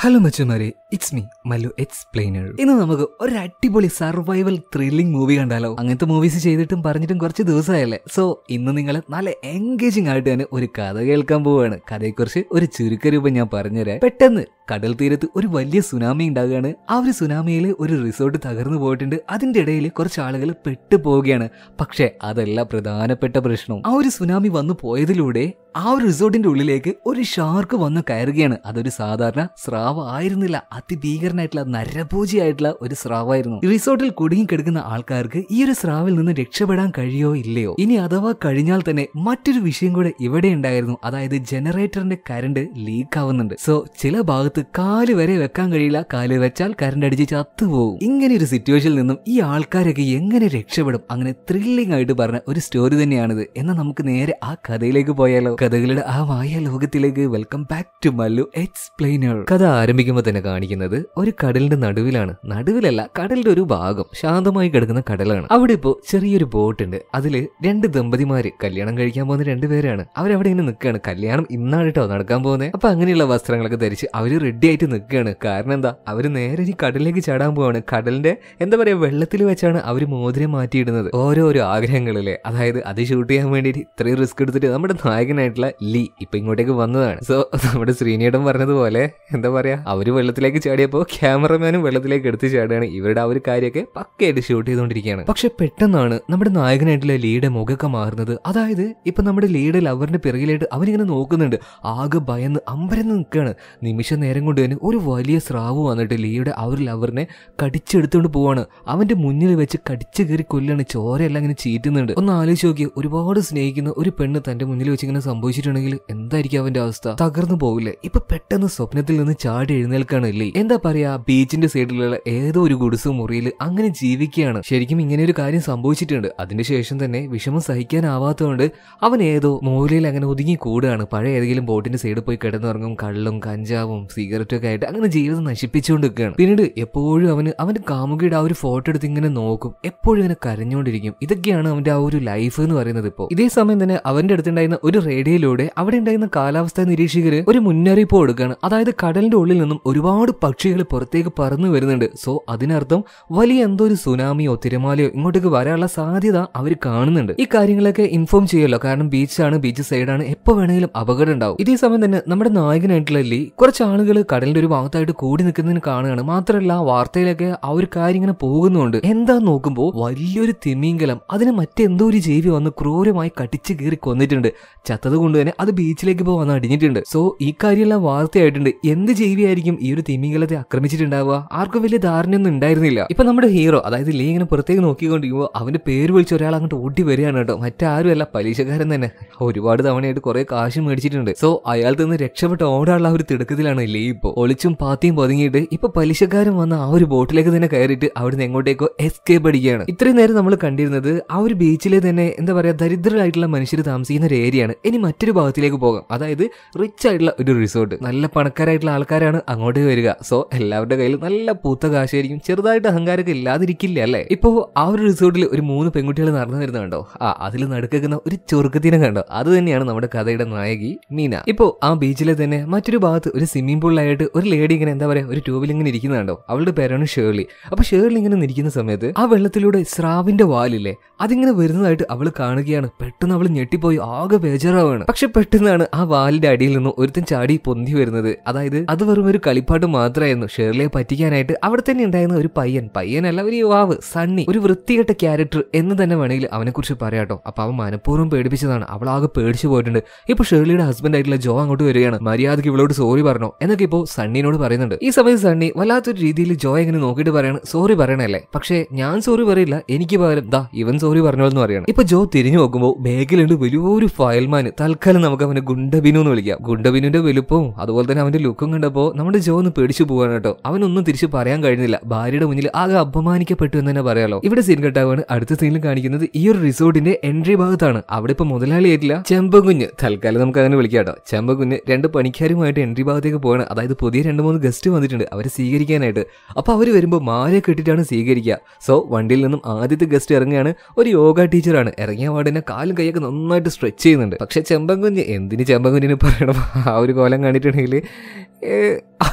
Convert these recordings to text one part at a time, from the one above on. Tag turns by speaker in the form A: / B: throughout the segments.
A: hello മച്ചുമാരെ it's me Mallu explainer ഇന്ന് നമുക്ക് ഒരു അടിപൊളി സർവൈവൽ ത്രില്ലിംഗ് മൂവി കണ്ടാലോ അങ്ങനത്തെ മൂവീസ് ചെയ്തിട്ടും പറഞ്ഞിട്ടും കുറച്ച് ദിവസമായല്ലേ സോ ഇന്ന് നിങ്ങൾ നല്ല എൻഗേജിംഗ് ആയിട്ട് തന്നെ ഒരു കഥ കേൾക്കാൻ പോവുകയാണ് കഥയെക്കുറിച്ച് ഒരു ചുരുക്ക രൂപം ഞാൻ പറഞ്ഞുതരാം പെട്ടെന്ന് കടൽ തീരത്ത് ഒരു വലിയ സുനാമി ഉണ്ടാകുകയാണ് ആ ഒരു സുനാമിയിൽ ഒരു റിസോർട്ട് തകർന്നു പോയിട്ടുണ്ട് അതിന്റെ ഇടയിൽ കുറച്ച് ആളുകൾ പെട്ടു പോവുകയാണ് പക്ഷേ അതല്ല പ്രധാനപ്പെട്ട പ്രശ്നം ആ ഒരു സുനാമി വന്നു പോയതിലൂടെ ആ ഒരു റിസോർട്ടിന്റെ ഉള്ളിലേക്ക് ഒരു ഷാർക്ക് വന്ന് കയറുകയാണ് അതൊരു സാധാരണ സ്രാവ് ആയിരുന്നില്ല അതിഭീകരനായിട്ടുള്ള നരഭൂജിയായിട്ടുള്ള ഒരു സ്രാവായിരുന്നു റിസോർട്ടിൽ കുടുങ്ങിക്കിടക്കുന്ന ആൾക്കാർക്ക് ഈ ഒരു സ്രാവിൽ നിന്ന് രക്ഷപ്പെടാൻ കഴിയോ ഇല്ലയോ ഇനി അഥവാ കഴിഞ്ഞാൽ തന്നെ മറ്റൊരു വിഷയം കൂടെ ഇവിടെ ഉണ്ടായിരുന്നു അതായത് ജനറേറ്ററിന്റെ കരണ്ട് ലീക്ക് ആവുന്നുണ്ട് സോ ചില ഭാഗത്ത് കാല് വരെ വെക്കാൻ കഴിയില്ല കാല് വെച്ചാൽ കരണ്ട് അടിച്ച് ചത്തുപോകും ഇങ്ങനെ ഒരു സിറ്റുവേഷനിൽ നിന്നും ഈ ആൾക്കാരൊക്കെ എങ്ങനെ രക്ഷപ്പെടും അങ്ങനെ ത്രില്ലിംഗ് ആയിട്ട് പറഞ്ഞ ഒരു സ്റ്റോറി തന്നെയാണിത് എന്നാൽ നമുക്ക് നേരെ ആ കഥയിലേക്ക് പോയാലോ കഥകളുടെ ആ വായ ലോകത്തിലേക്ക് welcome back to Mallu explainer കഥ ആരംഭിക്കുമ്പോൾ തന്നെ കാണിക്കുന്നത് ഒരു കടലിന്റെ നടുവിലാണ് നടുവിലല്ല കടലിന്റെ ഒരു ഭാഗം ശാന്തമായി കിടക്കുന്ന കടലാണ് അവിടെ ഇപ്പോ ചെറിയൊരു ഉണ്ട് അതില് രണ്ട് ദമ്പതിമാര് കല്യാണം കഴിക്കാൻ പോകുന്ന രണ്ടുപേരാണ് അവരവിടെ ഇങ്ങനെ നിൽക്കുകയാണ് കല്യാണം ഇന്നാണ് കേട്ടോ നടക്കാൻ പോകുന്നത് അപ്പൊ അങ്ങനെയുള്ള വസ്ത്രങ്ങളൊക്കെ ധരിച്ച് അവര് റെഡി ആയിട്ട് നിൽക്കുകയാണ് കാരണം എന്താ അവര് നേരെ ഈ കടലിലേക്ക് ചാടാൻ പോവാണ് കടലിന്റെ എന്താ പറയാ വെള്ളത്തിൽ വെച്ചാണ് അവര് മോതിരം മാറ്റിയിടുന്നത് ഓരോരോ ആഗ്രഹങ്ങളിലെ അതായത് അത് ഷൂട്ട് ചെയ്യാൻ വേണ്ടിയിട്ട് ഇത്രയും റിസ്ക് എടുത്തിട്ട് നമ്മുടെ നായകനായിട്ട് ആയിട്ടുള്ള ലീ ഇപ്പൊ ഇങ്ങോട്ടേക്ക് വന്നതാണ് സോ നമ്മുടെ ശ്രീനിയേടൻ പറഞ്ഞതുപോലെ എന്താ പറയാ അവര് വെള്ളത്തിലേക്ക് ചാടിയപ്പോൾ ക്യാമറമാനും വെള്ളത്തിലേക്ക് എടുത്ത് ചാടുകയാണ് ഇവരുടെ ആ ഒരു കാര്യമൊക്കെ പക്കയായിട്ട് ഷൂട്ട് ചെയ്തുകൊണ്ടിരിക്കുകയാണ് പക്ഷെ പെട്ടെന്നാണ് നമ്മുടെ നായകനായിട്ടുള്ള ലീയുടെ മുഖമൊക്കെ മാറുന്നത് അതായത് ഇപ്പൊ നമ്മുടെ ലീയുടെ ലവറിന്റെ പിറകിലായിട്ട് അവരിങ്ങനെ നോക്കുന്നുണ്ട് ആകെ ഭയന്ന് അമ്പരന്ന് നിൽക്കുകയാണ് നിമിഷ നേരം കൊണ്ട് തന്നെ ഒരു വലിയ സ്രാവ് വന്നിട്ട് ലീയുടെ ആ ഒരു ലവറിനെ കടിച്ചെടുത്തുകൊണ്ട് പോവാണ് അവന്റെ മുന്നിൽ വെച്ച് കടിച്ചു കയറി കൊല്ലാണ് ചോരയെല്ലാം ഇങ്ങനെ ചീറ്റുന്നുണ്ട് ഒന്ന് ആലോചിച്ച് നോക്കി ഒരുപാട് സ്നേഹിക്കുന്ന ഒരു പെണ്ണ് തന്റെ മുന്നിൽ വെച്ച് ഇങ്ങനെ സംഭവിച്ചിട്ടുണ്ടെങ്കിൽ എന്തായിരിക്കും അവന്റെ അവസ്ഥ തകർന്നു പോവില്ലേ ഇപ്പൊ പെട്ടെന്ന് സ്വപ്നത്തിൽ നിന്ന് ചാടി എഴുന്നേൽക്കാണ് ഇല്ലേ എന്താ പറയാ ബീച്ചിന്റെ സൈഡിലുള്ള ഏതോ ഒരു ഗുഡ്സ് മുറിയിൽ അങ്ങനെ ജീവിക്കുകയാണ് ശരിക്കും ഇങ്ങനെ ഒരു കാര്യം സംഭവിച്ചിട്ടുണ്ട് അതിനുശേഷം തന്നെ വിഷമം സഹിക്കാനാവാത്തതുകൊണ്ട് അവൻ ഏതോ മൂലയിൽ അങ്ങനെ ഒതുങ്ങി കൂടുകയാണ് പഴയ ഏതെങ്കിലും ബോട്ടിന്റെ സൈഡിൽ പോയി കിടന്നുറങ്ങും കള്ളും കഞ്ചാവും സിഗരറ്റും ഒക്കെ ആയിട്ട് അങ്ങനെ ജീവിതം നശിപ്പിച്ചുകൊണ്ടിരിക്കുകയാണ് പിന്നീട് എപ്പോഴും അവന് അവന്റെ കാമുകിയുടെ ആ ഒരു ഫോട്ടോ എടുത്ത് ഇങ്ങനെ നോക്കും എപ്പോഴും ഇങ്ങനെ കരഞ്ഞുകൊണ്ടിരിക്കും ഇതൊക്കെയാണ് അവന്റെ ആ ഒരു ലൈഫ് എന്ന് പറയുന്നത് ഇപ്പോൾ ഇതേ സമയം തന്നെ അവന്റെ അടുത്തുണ്ടായിരുന്ന ഒരു റേഡിയോ ഐഡിയയിലൂടെ അവിടെ ഉണ്ടായിരുന്ന കാലാവസ്ഥ നിരീക്ഷകർ ഒരു മുന്നറിയിപ്പ് കൊടുക്കുകയാണ് അതായത് കടലിന്റെ ഉള്ളിൽ നിന്നും ഒരുപാട് പക്ഷികൾ പുറത്തേക്ക് പറന്നു വരുന്നുണ്ട് സോ അതിനർത്ഥം വലിയ എന്തോ ഒരു സുനാമിയോ തിരമാലയോ ഇങ്ങോട്ടേക്ക് വരാനുള്ള സാധ്യത അവർ കാണുന്നുണ്ട് ഈ കാര്യങ്ങളൊക്കെ ഇൻഫോം ചെയ്യുമല്ലോ കാരണം ബീച്ചാണ് ബീച്ച് സൈഡാണ് എപ്പോ വേണമെങ്കിലും അപകടം ഉണ്ടാവും ഇതേ സമയം തന്നെ നമ്മുടെ നായകനായിട്ടുള്ള ലീ കുറച്ച് ആളുകൾ കടലിന്റെ ഒരു ഭാഗത്തായിട്ട് കൂടി നിൽക്കുന്നതിന് കാണുകയാണ് മാത്രമല്ല വാർത്തയിലൊക്കെ ആ ഒരു കാര്യം ഇങ്ങനെ പോകുന്നുണ്ട് എന്താ നോക്കുമ്പോൾ വലിയൊരു തിമിംഗലം അതിന് മറ്റെന്തോ ഒരു ജീവി വന്ന് ക്രൂരമായി കടിച്ചു കീറി കൊന്നിട്ടുണ്ട് ചത്തത് അതുകൊണ്ട് തന്നെ അത് ബീച്ചിലേക്ക് ഇപ്പോൾ വന്ന് അടിഞ്ഞിട്ടുണ്ട് സോ ഈ കാര്യമെല്ലാം വാർത്തയായിട്ടുണ്ട് എന്ത് ജീവിയായിരിക്കും ഈ ഒരു തിമിംഗലത്തെ ആക്രമിച്ചിട്ടുണ്ടാവുക ആർക്കും വലിയ ധാരണയൊന്നും ഉണ്ടായിരുന്നില്ല ഇപ്പൊ നമ്മുടെ ഹീറോ അതായത് ലീ ഇങ്ങനെ പുറത്തേക്ക് നോക്കിക്കൊണ്ടിരിക്കുമ്പോൾ അവന്റെ പേര് വിളിച്ച് ഒരാൾ അങ്ങോട്ട് ഓട്ടി വരികയാണ് കേട്ടോ മറ്റാരുമല്ല പലിശക്കാരൻ തന്നെ ഒരുപാട് തവണയായിട്ട് കുറെ കാശ് മേടിച്ചിട്ടുണ്ട് സോ അയാൾ നിന്ന് രക്ഷപ്പെട്ട് ഓടാനുള്ള ഒരു തിടുക്കത്തിലാണ് ലീ ഇപ്പോൾ ഒളിച്ചും പാത്തിയും പതുങ്ങിയിട്ട് ഇപ്പൊ പലിശക്കാരൻ വന്ന ആ ഒരു ബോട്ടിലേക്ക് തന്നെ കയറിയിട്ട് അവിടുന്ന് എങ്ങോട്ടേക്കോ എസ്കേപ്പ് അടിക്കുകയാണ് ഇത്രയും നേരം നമ്മൾ കണ്ടിരുന്നത് ആ ഒരു ബീച്ചിലെ തന്നെ എന്താ പറയാ ദരിദ്രരായിട്ടുള്ള മനുഷ്യർ താമസിക്കുന്ന ഒരു ഏരിയയാണ് ഇനി മറ്റൊരു ഭാഗത്തിലേക്ക് പോകാം അതായത് റിച്ച് ആയിട്ടുള്ള ഒരു റിസോർട്ട് നല്ല പണക്കാരായിട്ടുള്ള ആൾക്കാരാണ് അങ്ങോട്ട് വരിക സോ എല്ലാവരുടെ കയ്യിൽ നല്ല പൂത്ത കാശായിരിക്കും ചെറുതായിട്ട് അഹങ്കാരമൊക്കെ ഇല്ലാതിരിക്കില്ല അല്ലേ ഇപ്പോ ആ ഒരു റിസോർട്ടിൽ ഒരു മൂന്ന് പെൺകുട്ടികൾ നടന്നു വരുന്ന കണ്ടോ ആ അതിൽ നടക്കുന്ന ഒരു ചെറുക്കത്തിനെ കണ്ടോ അത് തന്നെയാണ് നമ്മുടെ കഥയുടെ നായകി മീന ഇപ്പോ ആ ബീച്ചിലെ തന്നെ മറ്റൊരു ഭാഗത്ത് ഒരു സ്വിമ്മിംഗ് പൂളിലായിട്ട് ഒരു ലേഡി ഇങ്ങനെ എന്താ പറയാ ഒരു ട്യൂബിൽ ഇങ്ങനെ ഇരിക്കുന്നുണ്ടോ അവളുടെ പേരാണ് ഷേർലി അപ്പോൾ ഷേർലി ഇങ്ങനെ ഇരിക്കുന്ന സമയത്ത് ആ വെള്ളത്തിലൂടെ സ്രാവിന്റെ വാലില്ലേ അതിങ്ങനെ വരുന്നതായിട്ട് അവൾ കാണുകയാണ് പെട്ടെന്ന് അവൾ ഞെട്ടിപ്പോയി ആകെ ബേജാറാവാണ് സംഭവമാണ് പക്ഷെ പെട്ടെന്നാണ് ആ വാലിന്റെ അടിയിൽ നിന്നും ഒരുത്തൻ ചാടി പൊന്തി വരുന്നത് അതായത് അത് വെറും ഒരു കളിപ്പാട്ട് മാത്രമായിരുന്നു ഷെർലിയെ പറ്റിക്കാനായിട്ട് അവിടെ തന്നെ ഉണ്ടായിരുന്ന ഒരു പയ്യൻ പയ്യനല്ല ഒരു യുവാവ് സണ്ണി ഒരു വൃത്തികെട്ട ക്യാരക്ടർ എന്ന് തന്നെ വേണമെങ്കിൽ അവനെ കുറിച്ച് പറയാട്ടോ അപ്പൊ അവൻ മനഃപൂർവ്വം പേടിപ്പിച്ചതാണ് അവളാകെ ആകെ പേടിച്ചു പോയിട്ടുണ്ട് ഇപ്പൊ ഷേർലിയുടെ ഹസ്ബൻഡ് ആയിട്ടുള്ള ജോ അങ്ങോട്ട് വരികയാണ് മര്യാദക്ക് ഇവളോട് സോറി പറഞ്ഞോ എന്നൊക്കെ ഇപ്പോ സണ്ണിനോട് പറയുന്നുണ്ട് ഈ സമയത്ത് സണ്ണി വല്ലാത്തൊരു രീതിയിൽ ജോ എങ്ങനെ നോക്കിയിട്ട് പറയാണ് സോറി പറയണല്ലേ പക്ഷേ ഞാൻ സോറി പറയില്ല എനിക്ക് പകരം ദാ ഇവൻ സോറി എന്ന് പറയണം ഇപ്പൊ ജോ തിരിഞ്ഞു നോക്കുമ്പോൾ ബാഗിലുണ്ട് വലിയൊരു ഫയൽമാൻ തൽക്കാലം നമുക്ക് അവനെ ഗുണ്ടബിനു എന്ന് വിളിക്കാം ഗുണ്ടബിനുവിന്റെ വലുപ്പവും അതുപോലെ തന്നെ അവന്റെ ലുക്കും കണ്ടപ്പോൾ നമ്മുടെ ജോ ഒന്ന് പേടിച്ചു പോവാണ് കേട്ടോ അവനൊന്നും തിരിച്ചു പറയാൻ കഴിഞ്ഞില്ല ഭാര്യയുടെ മുന്നിൽ ആകെ അപമാനിക്കപ്പെട്ടു എന്ന് തന്നെ പറയാലോ ഇവിടെ സീൻ കട്ടാവാണ് അടുത്ത സീനിൽ കാണിക്കുന്നത് ഈ ഒരു റിസോർട്ടിന്റെ എൻട്രി ഭാഗത്താണ് അവിടെ ഇപ്പൊ മുതലാളി ആയിട്ടില്ല ചെമ്പകുഞ്ഞ് തൽക്കാലം നമുക്ക് അങ്ങനെ വിളിക്കാം കേട്ടോ ചെമ്പകുഞ്ഞ് രണ്ട് പണിക്കാരുമായിട്ട് എൻട്രി ഭാഗത്തേക്ക് പോകണം അതായത് പുതിയ രണ്ട് മൂന്ന് ഗസ്റ്റ് വന്നിട്ടുണ്ട് അവരെ സ്വീകരിക്കാനായിട്ട് അപ്പൊ അവർ വരുമ്പോൾ മാലയെ കെട്ടിട്ടാണ് സ്വീകരിക്കുക സോ വണ്ടിയിൽ നിന്നും ആദ്യത്തെ ഗസ്റ്റ് ഇറങ്ങുകയാണ് ഒരു യോഗ ടീച്ചറാണ് ഇറങ്ങിയ പാടിനെ കാലും കൈയൊക്കെ നന്നായിട്ട് സ്ട്രെച്ച് ചെയ്യുന്നുണ്ട് പക്ഷെ ചെമ്പൻകുഞ്ഞ് എന്തിന് ചെമ്പൻകുഞ്ഞിന് പറയണം ആ ഒരു കോലം കണ്ടിട്ടുണ്ടെങ്കിൽ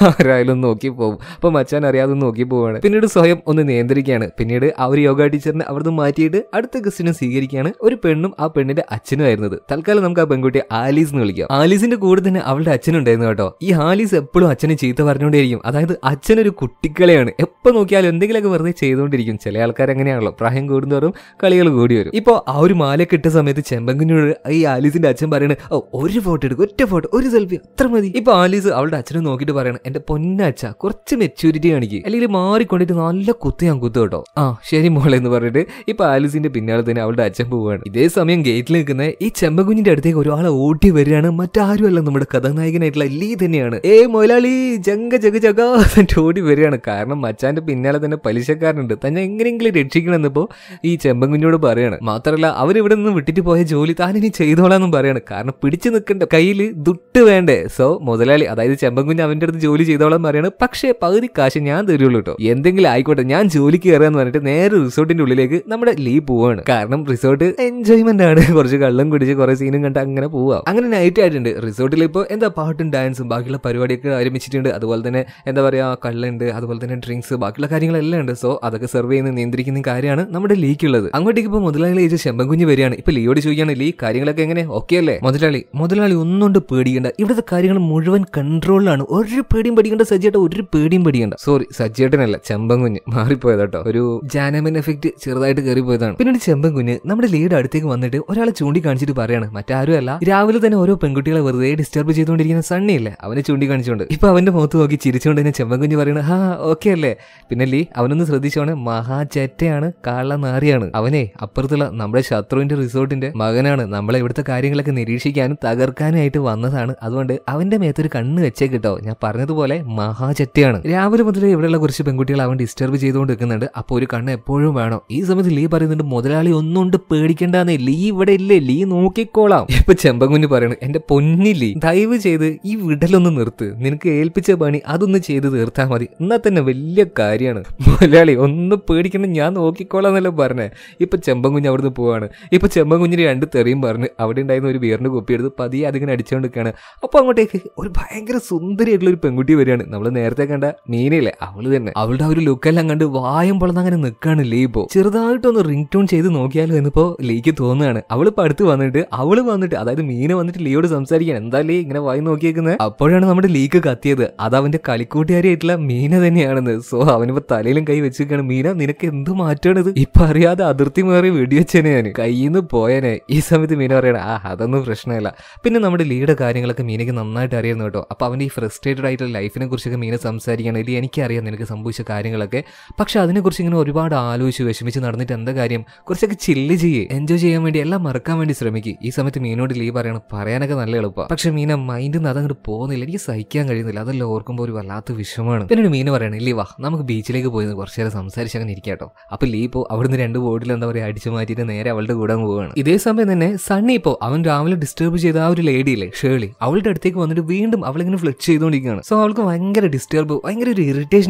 A: ആരായാലും നോക്കി പോകും അപ്പൊ മച്ചാൻ അറിയാതെ നോക്കി പോവാണ് പിന്നീട് സ്വയം ഒന്ന് നിയന്ത്രിക്കുകയാണ് പിന്നീട് ആ ഒരു യോഗ ടീച്ചറിനെ അവിടുന്ന് മാറ്റിയിട്ട് അടുത്ത ഗസ്റ്റിനെ സ്വീകരിക്കുകയാണ് ഒരു പെണ്ണും ആ പെണ്ണിന്റെ അച്ഛനും ആയിരുന്നത് തൽക്കാലം നമുക്ക് ആ പെൺകുട്ടി ആലീസ് എന്ന് വിളിക്കാം ആലീസിന്റെ കൂടെ തന്നെ അവളുടെ അച്ഛനുണ്ടായിരുന്നു കേട്ടോ ഈ ആലീസ് എപ്പോഴും അച്ഛനെ ചീത്ത പറഞ്ഞുകൊണ്ടേയിരിക്കും അതായത് അച്ഛനൊരു കുട്ടിക്കളെയാണ് എപ്പൊ നോക്കിയാലും എന്തെങ്കിലുമൊക്കെ വെറുതെ ചെയ്തുകൊണ്ടിരിക്കും ചില ആൾക്കാർ അങ്ങനെയാണല്ലോ പ്രായം കൂടുന്നവരും കളികൾ കൂടി വരും ഇപ്പോ ആ ഒരു മാല ഇട്ട സമയത്ത് ചെമ്പങ്കിനോട് ഈ ആലീസിന്റെ അച്ഛൻ പറയുന്നത് ഒരു ഫോട്ടോ എടുക്കും ഒറ്റ ഫോട്ടോ ഒരു സെൽഫി അത്ര മതി ഇപ്പൊ ആലീസ് അവളുടെ അച്ഛനെ നോക്കിയിട്ട് പറയണം ആണ് എന്റെ പൊന്നാച്ച കുറച്ച് മെച്ചൂരിറ്റി കാണിക്ക് അല്ലെങ്കിൽ മാറിക്കൊണ്ടിട്ട് നല്ല കുത്ത് ഞാൻ കുത്തു കേട്ടോ ആ ശരി മോളെ എന്ന് പറഞ്ഞിട്ട് ഇപ്പൊ ആലിസിന്റെ പിന്നാലെ തന്നെ അവളുടെ അച്ഛൻ പോവാണ് ഇതേ സമയം ഗേറ്റിൽ നിൽക്കുന്ന ഈ ചെമ്പകുഞ്ഞിന്റെ അടുത്തേക്ക് ഒരാളെ ഓടി വരികയാണ് മറ്റാരും അല്ല നമ്മുടെ കഥാനായകനായിട്ടുള്ള ലീ തന്നെയാണ് ഏ മൊലാളി ജങ്ക ജഗ ജഗ ഓടി വരികയാണ് കാരണം മച്ചാന്റെ പിന്നാലെ തന്നെ പലിശക്കാരനുണ്ട് തന്നെ എങ്ങനെയെങ്കിലും രക്ഷിക്കണമെന്നിപ്പോ ഈ ചെമ്പകുഞ്ഞിനോട് പറയാണ് മാത്രമല്ല അവരിവിടെ നിന്ന് വിട്ടിട്ട് പോയ ജോലി താനിനി ചെയ്തോളാന്നും പറയാണ് കാരണം പിടിച്ചു നിൽക്കേണ്ട കയ്യിൽ ദുട്ട് വേണ്ടേ സോ മുതലാളി അതായത് ചെമ്പകുഞ്ഞ് അവന്റെ അടുത്ത് ജോലി ചെയ്തോളാം പറയാണ് പക്ഷേ പകുതി കാശ് ഞാൻ തരുള്ളൂ കേട്ടോ എന്തെങ്കിലും ആയിക്കോട്ടെ ഞാൻ ജോലിക്ക് എന്ന് പറഞ്ഞിട്ട് നേരെ റിസോർട്ടിന്റെ ഉള്ളിലേക്ക് നമ്മുടെ ലീ പോവാണ് കാരണം റിസോർട്ട് എൻജോയ്മെന്റ് ആണ് കുറച്ച് കള്ളം കുടിച്ച് കുറെ സീനും കണ്ട് അങ്ങനെ പോവാം അങ്ങനെ നൈറ്റ് ആയിട്ടുണ്ട് റിസോർട്ടിൽ ഇപ്പോൾ എന്താ പാട്ടും ഡാൻസും ബാക്കിയുള്ള പരിപാടിയൊക്കെ ആരംഭിച്ചിട്ടുണ്ട് അതുപോലെ തന്നെ എന്താ പറയാ കള്ളുണ്ട് അതുപോലെ തന്നെ ഡ്രിങ്ക്സ് ബാക്കിയുള്ള കാര്യങ്ങളെല്ലാം ഉണ്ട് സോ അതൊക്കെ സെർവ് ചെയ്യുന്ന നിയന്ത്രിക്കുന്ന കാര്യമാണ് നമ്മുടെ ലീക്കുള്ളത് അങ്ങോട്ടേക്ക് ഇപ്പോൾ മുതലാളി ചേച്ചി ചെമ്പൻകുഞ്ഞ് വരികയാണ് ഇപ്പൊ ലീയോട് ചോദിക്കുകയാണ് ലീ കാര്യങ്ങളൊക്കെ എങ്ങനെ ഓക്കെ അല്ലേ മുതലാളി മുതലാളി ഒന്നുകൊണ്ട് പേടിക്കേണ്ട ഇവിടുത്തെ കാര്യങ്ങൾ മുഴുവൻ കൺട്രോളിലാണ് ഒരു പേടിയും പേടിക്കണ്ട സജ്ജേട്ട ഒരു പേടിയും പേടിക്കണ്ട സോറി സജ്ജേട്ടനല്ല ചെമ്പൻ കുഞ്ഞ് മാറിപ്പോയത് കേട്ടോ ഒരു ജാനമൻ എഫക്ട് ചെറുതായിട്ട് കയറി പോയതാണ് പിന്നീട് ചെമ്പൻ കുഞ്ഞ് നമ്മുടെ ലീഡ് അടുത്തേക്ക് വന്നിട്ട് ഒരാളെ ചൂണ്ടിക്കാണിച്ചിട്ട് പറയാണ് മറ്റാരും അല്ല രാവിലെ തന്നെ ഓരോ പെൺകുട്ടികളെ വെറുതെ ഡിസ്റ്റർബ് ചെയ്തുകൊണ്ടിരിക്കുന്ന സണ്ണി അല്ലേ അവനെ ചൂണ്ടിക്കാണിച്ചുകൊണ്ട് ഇപ്പൊ അവന്റെ മുഖത്ത് നോക്കി ചിരിച്ചുകൊണ്ട് തന്നെ ചെമ്പൻ കുഞ്ഞ് പറയുന്നത് ഹാ ഓക്കെ അല്ലേ പിന്നെ ലീ അവനൊന്ന് ശ്രദ്ധിച്ചോണേ മഹാചറ്റയാണ് കാള നാറിയാണ് അവനെ അപ്പുറത്തുള്ള നമ്മുടെ ശത്രുവിന്റെ റിസോർട്ടിന്റെ മകനാണ് നമ്മളെ ഇവിടുത്തെ കാര്യങ്ങളൊക്കെ നിരീക്ഷിക്കാനും തകർക്കാനും ആയിട്ട് വന്നതാണ് അതുകൊണ്ട് അവന്റെ മേത്തൊരു കണ്ണ് വെച്ചേ കിട്ടോ ഞാൻ പറഞ്ഞ പറഞ്ഞതുപോലെ മഹാചറ്റയാണ് രാവിലെ മുതൽ ഇവിടെയുള്ള കുറച്ച് പെൺകുട്ടികൾ അവൻ ഡിസ്റ്റർബ് ചെയ്തുകൊണ്ട് നിൽക്കുന്നുണ്ട് അപ്പോൾ ഒരു കണ്ണ് എപ്പോഴും വേണം ഈ സമയത്ത് ലീ പറയുന്നുണ്ട് മുതലാളി ഒന്നും ഉണ്ട് പേടിക്കേണ്ടെന്ന് ലീ ഇവിടെ ഇല്ലേ ലീ നോക്കിക്കോളാം ഇപ്പൊ ചെമ്പങ്കുഞ്ഞ് പറയണു എന്റെ ലീ ദയവ് ചെയ്ത് ഈ വിടലൊന്ന് നിർത്ത് നിനക്ക് ഏൽപ്പിച്ച പണി അതൊന്ന് ചെയ്ത് തീർത്താൽ മതി എന്നാ തന്നെ വലിയ കാര്യമാണ് മുതലാളി ഒന്ന് പേടിക്കണം ഞാൻ നോക്കിക്കോളാം എന്നല്ലേ പറഞ്ഞേ ഇപ്പൊ ചെമ്പങ്കുഞ്ഞ് അവിടുന്ന് പോവാണ് ഇപ്പൊ ചെമ്പങ്കുഞ്ഞിന് രണ്ട് തെറിയും പറഞ്ഞ് അവിടെ ഉണ്ടായിരുന്ന ഒരു ബിയറിന്റെ കുപ്പി എടുത്ത് പതിയെ അതിങ്ങനെ അടിച്ചുകൊണ്ടിരിക്കുകയാണ് അപ്പോൾ അങ്ങോട്ടേക്ക് ഒരു ഭയങ്കര സുന്ദരിയായിട്ടുള്ള ഒരു പെൺകുട്ടി വരികയാണ് നമ്മൾ നേരത്തെ കണ്ട നീനയില്ലേ അവള് തന്നെ അവളുടെ ഒരു എല്ലാം കണ്ട് വായം പൊളന്ന് അങ്ങനെ നിൽക്കാണ് ചെറുതായിട്ട് ഒന്ന് റിംഗ് ടോൺ ചെയ്ത് നോക്കിയാലോ എന്നിപ്പോ ലീക്ക് തോന്നുകയാണ് അവളിപ്പോ അടുത്ത് വന്നിട്ട് അവള് വന്നിട്ട് അതായത് മീന വന്നിട്ട് ലീയോട് സംസാരിക്കാൻ എന്താ ലീ ഇങ്ങനെ വായി നോക്കിയേക്കുന്നത് അപ്പോഴാണ് നമ്മുടെ ലീക്ക് കത്തിയത് അത് അവന്റെ കളിക്കൂട്ടുകാരിയായിട്ടുള്ള മീന തന്നെയാണെന്ന് സോ അവനിപ്പോ തലയിലും കൈ വെച്ചിരിക്കാണ് മീന നിനക്ക് എന്ത് ഇത് ഇപ്പൊ അറിയാതെ അതിർത്തി മാറി വെടിവെച്ചേനെ ഞാൻ കയ്യിന്ന് പോയനെ ഈ സമയത്ത് മീന പറയണ ആ അതൊന്നും പ്രശ്നമില്ല പിന്നെ നമ്മുടെ ലീയുടെ കാര്യങ്ങളൊക്കെ മീനയ്ക്ക് നന്നായിട്ട് അറിയുന്നു കേട്ടോ അപ്പൊ അവന്റെ ഈ ഫ്രസ്ട്രേറ്റഡ് ആയിട്ട് ആയിട്ടുള്ള ലൈഫിനെ കുറിച്ചൊക്കെ മീനെ ഇല്ലെങ്കിൽ എനിക്കറിയാം നിനക്ക് സംഭവിച്ച കാര്യങ്ങളൊക്കെ പക്ഷെ അതിനെക്കുറിച്ച് ഇങ്ങനെ ഒരുപാട് ആലോചിച്ച് വിഷമിച്ച് നടന്നിട്ട് എന്താ കാര്യം കുറച്ചൊക്കെ ചില്ല് ചെയ്യേ എൻജോയ് ചെയ്യാൻ വേണ്ടി എല്ലാം മറക്കാൻ വേണ്ടി ശ്രമിക്കും ഈ സമയത്ത് മീനോട് ലീവ് പറയണം പറയാനൊക്കെ നല്ല എളുപ്പമാണ് പക്ഷെ മീന മൈൻഡിൽ നിന്ന് അതങ്ങോട്ട് പോകുന്നില്ല എനിക്ക് സഹിക്കാൻ കഴിയുന്നില്ല അതെല്ലാം ഓർക്കുമ്പോൾ ഒരു വല്ലാത്ത വിഷമമാണ് പിന്നെ മീന പറയണം ലീ വാ നമുക്ക് ബീച്ചിലേക്ക് പോയി കുറച്ച് നേരം സംസാരിച്ച് അങ്ങനെ ഇരിക്കാട്ടോ അപ്പോൾ ലീ ഇപ്പോൾ അവിടുന്ന് രണ്ട് ബോട്ടിൽ എന്താ പറയുക അടിച്ചു മാറ്റിയിട്ട് നേരെ അവളുടെ കൂടെ പോവാണ് ഇതേ സമയം തന്നെ സണ്ണി ഇപ്പോ അവൻ രാവിലെ ഡിസ്റ്റർബ് ചെയ്ത ആ ഒരു ലേഡിയില്ലേ ഷേളി അവളുടെ അടുത്തേക്ക് വന്നിട്ട് വീണ്ടും അവളിങ്ങനെ ഫ്ലഡ് ചെയ്തുകൊണ്ടിരിക്കുകയാണ് സോ അവൾക്ക് ഭയങ്കര ഡിസ്റ്റർബ് ഭയങ്കര ഒരു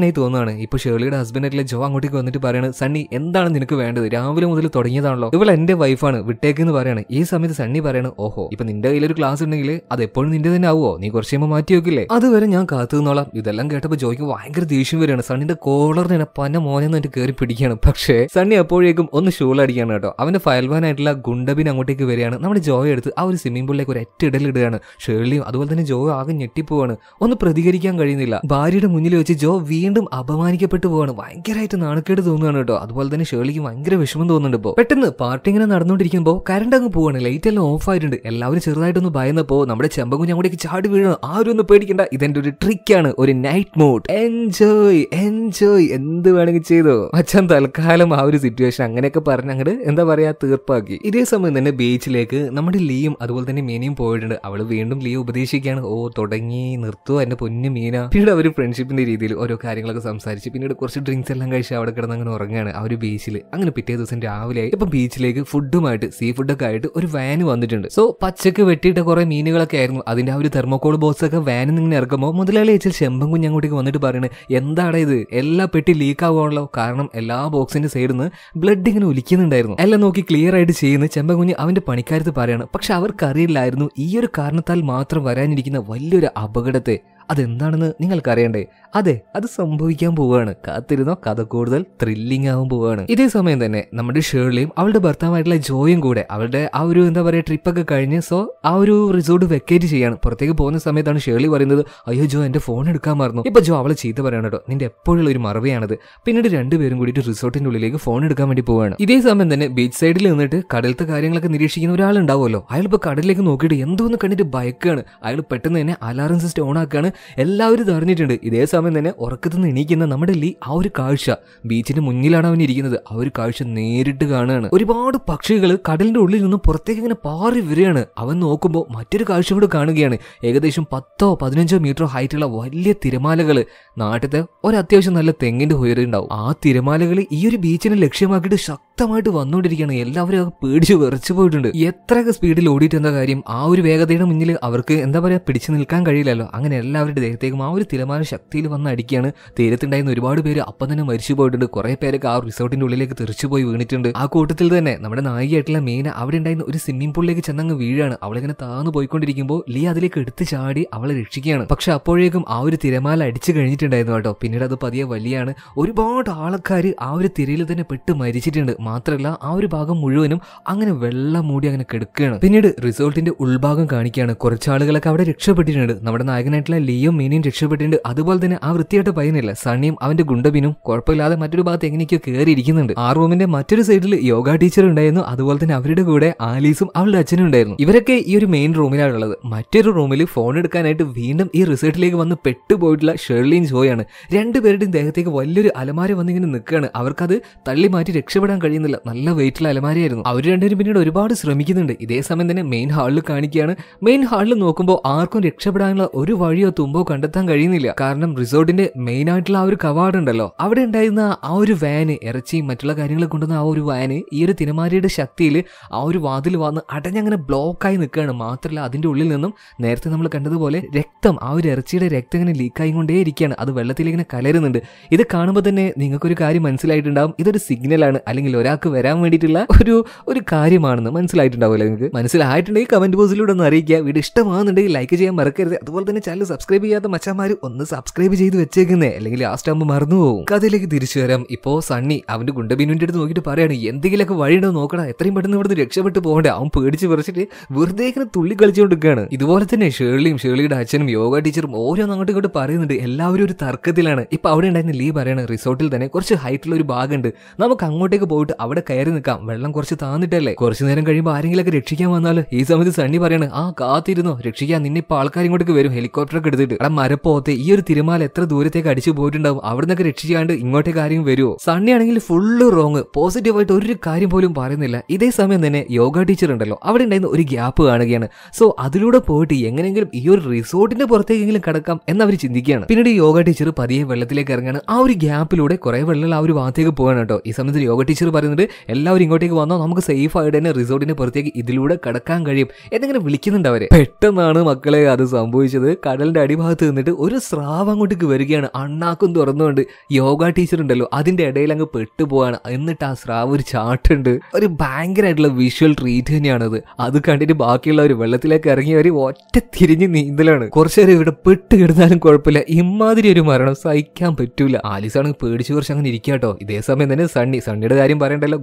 A: ആയി തോന്നുകയാണ് ഇപ്പോൾ ഷേർലിയുടെ ഹസ്ബൻഡായിട്ടുള്ള ജോ അങ്ങോട്ടേക്ക് വന്നിട്ട് പറയാണ് സണ്ണി എന്താണ് നിനക്ക് വേണ്ടത് രാവിലെ മുതൽ തുടങ്ങിയതാണല്ലോ ഇവൾ എൻ്റെ വൈഫാണ് വിട്ടേക്കെന്ന് പറയാണ് ഈ സമയത്ത് സണ്ണി പറയാണ് ഓഹോ ഇപ്പൊ നിന്റെ കയ്യിൽ ഒരു ക്ലാസ് ഉണ്ടെങ്കിൽ അത് എപ്പോഴും നിന്റെ തന്നെ ആവുമോ നീ കുറച്ച് കഴിയുമ്പോൾ മാറ്റി വെക്കില്ലേ അതുവരെ ഞാൻ കാത്തു നിന്നോളാം ഇതെല്ലാം കേട്ടപ്പോൾ ജോയ്ക്ക് ഭയങ്കര ദേഷ്യം വരികയാണ് സണ്ണിന്റെ കോളറിനെ പന്ന മോനെന്ന് എന്നിട്ട് കയറി പിടിക്കുകയാണ് പക്ഷേ സണ്ണി അപ്പോഴേക്കും ഒന്ന് ഷൂളടിക്കുകയാണ് കേട്ടോ അവന്റെ ഫയൽവാനായിട്ടുള്ള ഗുണ്ടബിൻ അങ്ങോട്ടേക്ക് വരികയാണ് നമ്മുടെ ജോയ് എടുത്ത് ആ ഒരു സ്വിമ്മിംഗ് പൂളിലേക്ക് ഒരു ഒറ്റ ഇടലിടുകയാണ് ഷേർലിയും അതുപോലെ തന്നെ ജോയ് ആകെ ഞെട്ടിപ്പോവാണ് ഒന്ന് പ്രതികരിക്കും പ്രതികരിക്കാൻ കഴിയുന്നില്ല ഭാര്യയുടെ മുന്നിൽ വെച്ച് ജോ വീണ്ടും അപമാനിക്കപ്പെട്ടു പോവാണ് ഭയങ്കരമായിട്ട് നാണക്കേട് തോന്നുകയാണ് കേട്ടോ അതുപോലെ തന്നെ ഷേളിക്ക് ഭയങ്കര വിഷമം തോന്നുന്നുണ്ട് ഇപ്പോ പെട്ടെന്ന് പാർട്ടി ഇങ്ങനെ നടന്നുകൊണ്ടിരിക്കുമ്പോൾ കരണ്ട് അങ്ങ് പോവാണ് ലൈറ്റ് എല്ലാം ഓഫ് ആയിട്ടുണ്ട് എല്ലാവരും ചെറുതായിട്ടൊന്ന് ഭയന്നപ്പോ നമ്മുടെ ചെമ്പകുഞ്ഞ് അങ്ങോട്ടേക്ക് ചാടി വീഴണം ആരും ഒന്ന് പേടിക്കണ്ട ഇതെന്റെ ഒരു ട്രിക്കാണ് ഒരു നൈറ്റ് മോഡ് എൻജോയ് എൻജോയ് എന്ത് വേണമെങ്കിൽ ചെയ്തോ അച്ഛൻ തൽക്കാലം ആ ഒരു സിറ്റുവേഷൻ അങ്ങനെയൊക്കെ പറഞ്ഞ് അങ്ങട് എന്താ പറയാ തീർപ്പാക്കി ഇതേ സമയം തന്നെ ബീച്ചിലേക്ക് നമ്മുടെ ലീയും അതുപോലെ തന്നെ മീനിയും പോയിട്ടുണ്ട് അവള് വീണ്ടും ലീ ഉപദേശിക്കുകയാണ് ഓ തുടങ്ങി നിർത്തുവോ എന്റെ പൊന്നു പൊന്നു മീന പിന്നീട് അവർ ഫ്രണ്ട്ഷിപ്പിന്റെ രീതിയിൽ ഓരോ കാര്യങ്ങളൊക്കെ സംസാരിച്ച് പിന്നീട് കുറച്ച് ഡ്രിങ്ക്സ് എല്ലാം കഴിച്ച് അവിടെ കിടന്ന് അങ്ങനെ ഉറങ്ങുകയാണ് ആ ഒരു ബീച്ചിൽ അങ്ങനെ പിറ്റേ ദിവസം രാവിലെ ഇപ്പൊ ബീച്ചിലേക്ക് ഫുഡുമായിട്ട് സീ ഫുഡൊക്കെ ആയിട്ട് ഒരു വാൻ വന്നിട്ടുണ്ട് സോ പച്ചക്ക് വെട്ടിയിട്ട കുറെ മീനുകളൊക്കെ ആയിരുന്നു അതിന്റെ ആ ഒരു തെർമോകോൾ ബോക്സ് ഒക്കെ വാനിൽ നിന്ന് ഇറക്കുമ്പോൾ മുതലാളി വെച്ചാൽ കുഞ്ഞ് അങ്ങോട്ടേക്ക് വന്നിട്ട് പറയുന്നത് എന്താണ് ഇത് എല്ലാ പെട്ടി ലീക്ക് ആവുകയാണല്ലോ കാരണം എല്ലാ ബോക്സിന്റെ സൈഡിൽ നിന്ന് ബ്ലഡ് ഇങ്ങനെ ഒലിക്കുന്നുണ്ടായിരുന്നു എല്ലാം നോക്കി ക്ലിയർ ആയിട്ട് ചെയ്യുന്ന ചെമ്പം കുഞ്ഞ് അവന്റെ പണിക്കാരത്ത് പറയാണ് പക്ഷെ അവർക്കറിയില്ലായിരുന്നു ഈ ഒരു കാരണത്താൽ മാത്രം വരാനിരിക്കുന്ന വലിയൊരു അപകടത്തെ അതെന്താണെന്ന് നിങ്ങൾക്കറിയണ്ടേ അതെ അത് സംഭവിക്കാൻ പോവുകയാണ് കാത്തിരുന്നോ കഥ കൂടുതൽ ത്രില്ലിംഗ് ആവാൻ പോവുകയാണ് ഇതേ സമയം തന്നെ നമ്മുടെ ഷേർലിയും അവളുടെ ഭർത്താവായിട്ടുള്ള ജോയും കൂടെ അവളുടെ ആ ഒരു എന്താ പറയുക ട്രിപ്പൊക്കെ കഴിഞ്ഞ് സോ ആ ഒരു റിസോർട്ട് വെക്കേറ്റ് ചെയ്യാണ് പുറത്തേക്ക് പോകുന്ന സമയത്താണ് ഷേർലി പറയുന്നത് അയ്യോ ജോ എൻ്റെ ഫോൺ എടുക്കാൻ മറന്നു ഇപ്പോൾ ജോ അവളെ ചീത്ത പറയണം കേട്ടോ നിന്റെ എപ്പോഴുള്ള ഒരു മറവിയാണത് പിന്നീട് രണ്ടുപേരും കൂടിയിട്ട് റിസോർട്ടിൻ്റെ ഉള്ളിലേക്ക് ഫോൺ എടുക്കാൻ വേണ്ടി പോവുകയാണ് ഇതേ സമയം തന്നെ ബീച്ച് സൈഡിൽ നിന്നിട്ട് കടലത്തെ കാര്യങ്ങളൊക്കെ നിരീക്ഷിക്കുന്ന ഒരാളുണ്ടാവുമല്ലോ അയാൾ ഇപ്പോൾ കടലിലേക്ക് നോക്കിയിട്ട് എന്തോന്ന് കണ്ടിട്ട് ഭയക്കുകയാണ് അയാൾ പെട്ടെന്ന് തന്നെ അലാറം സിസ്റ്റം ഓൺ ആക്കുകയാണ് എല്ലാവരും അറിഞ്ഞിട്ടുണ്ട് ഇതേ സമയം തന്നെ ഉറക്കത്തു നിന്ന് എണീക്കുന്ന നമ്മുടെ ലീ ആ ഒരു കാഴ്ച ബീച്ചിന്റെ മുന്നിലാണ് അവൻ ഇരിക്കുന്നത് ആ ഒരു കാഴ്ച നേരിട്ട് കാണുകയാണ് ഒരുപാട് പക്ഷികൾ കടലിന്റെ ഉള്ളിൽ നിന്നും പുറത്തേക്ക് ഇങ്ങനെ പാറി വരികയാണ് അവൻ നോക്കുമ്പോൾ മറ്റൊരു കാഴ്ച കൂടെ കാണുകയാണ് ഏകദേശം പത്തോ പതിനഞ്ചോ മീറ്ററോ ഹൈറ്റുള്ള വലിയ തിരമാലകൾ നാട്ടിലത്തെ ഒരത്യാവശ്യം നല്ല തെങ്ങിന്റെ ഉയരുണ്ടാവും ആ തിരമാലകൾ ഈ ഒരു ബീച്ചിനെ ലക്ഷ്യമാക്കിയിട്ട് ശക്തമായിട്ട് വന്നുകൊണ്ടിരിക്കുകയാണ് എല്ലാവരും പേടിച്ച് വിറച്ചു പോയിട്ടുണ്ട് എത്രയൊക്കെ സ്പീഡിൽ ഓടിയിട്ട് എന്താ കാര്യം ആ ഒരു വേഗതയുടെ മുന്നിൽ അവർക്ക് എന്താ പറയുക പിടിച്ചു നിൽക്കാൻ കഴിയില്ലല്ലോ അങ്ങനെ എല്ലാവരുടെ ദേഹത്തേക്കും ആ ഒരു തിരമാല ശക്തിയിൽ വന്ന് അടിക്കുകയാണ് തീരത്തുണ്ടായിരുന്ന ഒരുപാട് പേര് അപ്പം തന്നെ മരിച്ചു പോയിട്ടുണ്ട് കുറേ പേരൊക്കെ ആ റിസോർട്ടിന്റെ ഉള്ളിലേക്ക് തെറിച്ചു പോയി വീണിട്ടുണ്ട് ആ കൂട്ടത്തിൽ തന്നെ നമ്മുടെ നായികയായിട്ടുള്ള മീന അവിടെ ഉണ്ടായിരുന്ന ഒരു സ്വിമ്മിംഗ് പൂളിലേക്ക് ചെന്നങ്ങ് വീഴാണ് അവളിങ്ങനെ താന്ന് പോയിക്കൊണ്ടിരിക്കുമ്പോൾ ലീ അതിലേക്ക് എടുത്തു ചാടി അവളെ രക്ഷിക്കുകയാണ് പക്ഷെ അപ്പോഴേക്കും ആ ഒരു തിരമാല അടിച്ചു കഴിഞ്ഞിട്ടുണ്ടായിരുന്നു കേട്ടോ പിന്നീട് അത് പതിയെ വലിയാണ് ഒരുപാട് ആൾക്കാർ ആ ഒരു തിരയിൽ തന്നെ പെട്ട് മരിച്ചിട്ടുണ്ട് മാത്രമല്ല ആ ഒരു ഭാഗം മുഴുവനും അങ്ങനെ വെള്ളം മൂടി അങ്ങനെ കിടക്കുകയാണ് പിന്നീട് റിസോർട്ടിന്റെ ഉൾഭാഗം കാണിക്കുകയാണ് കുറച്ച് ആളുകളൊക്കെ അവിടെ രക്ഷപ്പെട്ടിട്ടുണ്ട് നമ്മുടെ നായകനായിട്ടുള്ള ലിയും മീനിയും രക്ഷപ്പെട്ടിട്ടുണ്ട് അതുപോലെ തന്നെ ആ വൃത്തിയായിട്ട് പയ്യനില്ല സണ്ണിയും അവന്റെ ഗുണ്ടബിനും കുഴപ്പമില്ലാതെ മറ്റൊരു ഭാഗത്ത് എങ്ങനെയൊക്കെ കയറിയിരിക്കുന്നുണ്ട് ആ റൂമിന്റെ മറ്റൊരു സൈഡിൽ യോഗ ടീച്ചർ ഉണ്ടായിരുന്നു അതുപോലെ തന്നെ അവരുടെ കൂടെ ആലീസും അവളുടെ അച്ഛനും ഉണ്ടായിരുന്നു ഇവരൊക്കെ ഈ ഒരു മെയിൻ റൂമിലാണ് ഉള്ളത് മറ്റൊരു റൂമിൽ ഫോൺ എടുക്കാനായിട്ട് വീണ്ടും ഈ റിസോർട്ടിലേക്ക് വന്ന് പെട്ടുപോയിട്ടുള്ള ഷെർലിയും ജോയാണ് രണ്ടുപേരുടെയും ദേഹത്തേക്ക് വലിയൊരു അലമാര വന്നിങ്ങനെ നിൽക്കുകയാണ് അവർക്കത് തള്ളി മാറ്റി രക്ഷപ്പെടാൻ കഴിയുന്നില്ല നല്ല വെയിറ്റുള്ള അലമാരിയായിരുന്നു അവർ രണ്ടുപേരും പിന്നീട് ഒരുപാട് ശ്രമിക്കുന്നുണ്ട് ഇതേ സമയം തന്നെ മെയിൻ ഹാളിൽ കാണിക്കുകയാണ് മെയിൻ ഹാളിൽ നോക്കുമ്പോൾ ആർക്കും രക്ഷപ്പെടാനുള്ള ഒരു വഴിയോ തുമ്പോ കണ്ടെത്താൻ കഴിയുന്നില്ല കാരണം റിസോർട്ടിന്റെ മെയിൻ ആയിട്ടുള്ള ആ ഒരു ഉണ്ടല്ലോ അവിടെ ഉണ്ടായിരുന്ന ആ ഒരു വാന് ഇറച്ചിയും മറ്റുള്ള കാര്യങ്ങളെ കൊണ്ടുവന്ന ആ ഒരു വാന് ഈ ഒരു തിരമാരിയുടെ ശക്തിയിൽ ആ ഒരു വാതിൽ വന്ന് അടഞ്ഞങ്ങനെ ബ്ലോക്കായി നിൽക്കുകയാണ് മാത്രമല്ല അതിന്റെ ഉള്ളിൽ നിന്നും നേരത്തെ നമ്മൾ കണ്ടതുപോലെ രക്തം ആ ഒരു ഇറച്ചിയുടെ രക്തം ഇങ്ങനെ ലീക്കായി കൊണ്ടേ ഇരിക്കുകയാണ് അത് വെള്ളത്തിലിങ്ങനെ കലരുന്നുണ്ട് ഇത് കാണുമ്പോൾ തന്നെ നിങ്ങൾക്കൊരു കാര്യം മനസ്സിലായിട്ടുണ്ടാവും ഇതൊരു സിഗ്നലാണ് അല്ലെങ്കിൽ ഒരാൾക്ക് വരാൻ വേണ്ടിയിട്ടുള്ള ഒരു ഒരു കാര്യമാണെന്ന് മനസ്സിലായിട്ടുണ്ടാവില്ല നിങ്ങൾക്ക് മനസ്സിലായിട്ടുണ്ടെങ്കിൽ കമന്റ് ബോക്സിലൂടെ ഒന്ന് അറിയിക്കുക വീഡിയോ ഇഷ്ടമാകുന്നുണ്ടെങ്കിൽ ലൈക്ക് ചെയ്യാൻ മറക്കരുത് അതുപോലെ തന്നെ ചാനൽ സബ്സ്ക്രൈബ് ചെയ്യാത്ത മച്ചാമാർ ഒന്ന് സബ്സ്ക്രൈബ് ചെയ്ത് വെച്ചേക്കുന്നേ അല്ലെങ്കിൽ ലാസ്റ്റ് ആകുമ്പോൾ മറന്നു പോകും കഥയിലേക്ക് തിരിച്ചു വരാം ഇപ്പോ സണ്ണി അവന്റെ ഗുണ്ടബിനുവിന്റെ അടുത്ത് നോക്കിയിട്ട് പറയാണ് എന്തെങ്കിലുമൊക്കെ വഴിയുണ്ടോ നോക്കണം എത്രയും പെട്ടെന്ന് ഇവിടുന്ന് രക്ഷപ്പെട്ടു പോകണ്ടേ അവൻ പേടിച്ച് പറിച്ചിട്ട് വെറുതെ ഇങ്ങനെ തുള്ളി കളിച്ചുകൊണ്ടിരിക്കുകയാണ് ഇതുപോലെ തന്നെ ഷേർലിയും ഷേർലിയുടെ അച്ഛനും യോഗ ടീച്ചറും ഓരോന്ന് അങ്ങോട്ട് ഇങ്ങോട്ട് പറയുന്നുണ്ട് എല്ലാവരും ഒരു തർക്കത്തിലാണ് ഇപ്പൊ അവിടെ ഉണ്ടായിരുന്ന ലീ പറയണ റിസോർട്ടിൽ തന്നെ കുറച്ച് ഹൈറ്റുള്ള ഒരു ഭാഗമുണ്ട് നമുക്ക് അങ്ങോട്ടേക്ക് പോയിട്ട് അവിടെ കയറി നിൽക്കാം വെള്ളം കുറച്ച് താന്നിട്ടല്ലേ കുറച്ചു നേരം കഴിയുമ്പോൾ ആരെങ്കിലും ഒക്കെ രക്ഷിക്കാൻ വന്നാൽ ഈ സമയത്ത് സണ്ണി പറയാണ് ആ കാത്തിരുന്നു രക്ഷിക്കാൻ നിന്നെ ഇപ്പൊ ആൾക്കാർ ഇങ്ങോട്ട് വരും ഹെലികോപ്റ്ററൊക്കെ എടുത്തിട്ട് അവിടെ മരപ്പോത്തെ ഈ ഒരു തിരുമാല എത്ര ദൂരത്തേക്ക് അടിച്ചു പോയിട്ടുണ്ടാവും അവിടെ നിന്നൊക്കെ രക്ഷിക്കാണ്ട് ഇങ്ങോട്ടേ കാര്യം വരുമോ സണ്ണി ആണെങ്കിൽ ഫുള്ള് റോങ് പോസിറ്റീവായിട്ട് ഒരു കാര്യം പോലും പറയുന്നില്ല ഇതേ സമയം തന്നെ യോഗ ടീച്ചർ ഉണ്ടല്ലോ അവിടെ ഉണ്ടായിരുന്ന ഒരു ഗ്യാപ്പ് കാണുകയാണ് സോ അതിലൂടെ പോയിട്ട് എങ്ങനെയെങ്കിലും ഈ ഒരു റിസോർട്ടിന്റെ പുറത്തേക്കെങ്കിലും കിടക്കാം എന്നവർ ചിന്തിക്കുകയാണ് പിന്നീട് യോഗ ടീച്ചർ പതിയെ വെള്ളത്തിലേക്ക് ഇറങ്ങാണ് ആ ഒരു ഗ്യാപ്പിലൂടെ കുറെ വെള്ളം ആ ഒരു ഭാഗത്തേക്ക് പോകണം കേട്ടോ ഈ സമയത്ത് യോഗ ടീച്ചർ പറയുന്നുണ്ട് എല്ലാവരും ഇങ്ങോട്ടേക്ക് വന്നാൽ നമുക്ക് സേഫ് ആയിട്ട് തന്നെ റിസോർട്ടിന് പുറത്തേക്ക് ഇതിലൂടെ കിടക്കാൻ കഴിയും എന്നിങ്ങനെ വിളിക്കുന്നുണ്ട് അവരെ പെട്ടെന്നാണ് മക്കളെ അത് സംഭവിച്ചത് കടലിന്റെ അടിഭാഗത്ത് നിന്നിട്ട് ഒരു സ്രാവ് അങ്ങോട്ടേക്ക് വരികയാണ് അണ്ണാക്കും തുറന്നുകൊണ്ട് യോഗ ടീച്ചർ ഉണ്ടല്ലോ അതിന്റെ ഇടയിൽ അങ്ങ് പെട്ടുപോവാണ് എന്നിട്ട് ആ സ്രാവ് ഒരു ചാട്ടുണ്ട് ഒരു ഭയങ്കരമായിട്ടുള്ള വിഷ്വൽ ട്രീറ്റ് തന്നെയാണത് അത് കണ്ടിട്ട് ബാക്കിയുള്ളവർ വെള്ളത്തിലേക്ക് ഇറങ്ങി അവർ ഒറ്റ തിരിഞ്ഞ് നീന്തലാണ് കുറച്ചു നേരം ഇവിടെ പെട്ട് കിടന്നാലും കുഴപ്പമില്ല ഇമാതിരി ഒരു മരണം സഹിക്കാൻ പറ്റൂല ആലിസാണ് പേടിച്ചു കുറച്ച് അങ്ങനെ ഇരിക്കാട്ടോ ഇതേ സമയം തന്നെ സണ്ണി സണ്ണിയുടെ കാര്യം പറയാം ഉണ്ടല്ലോ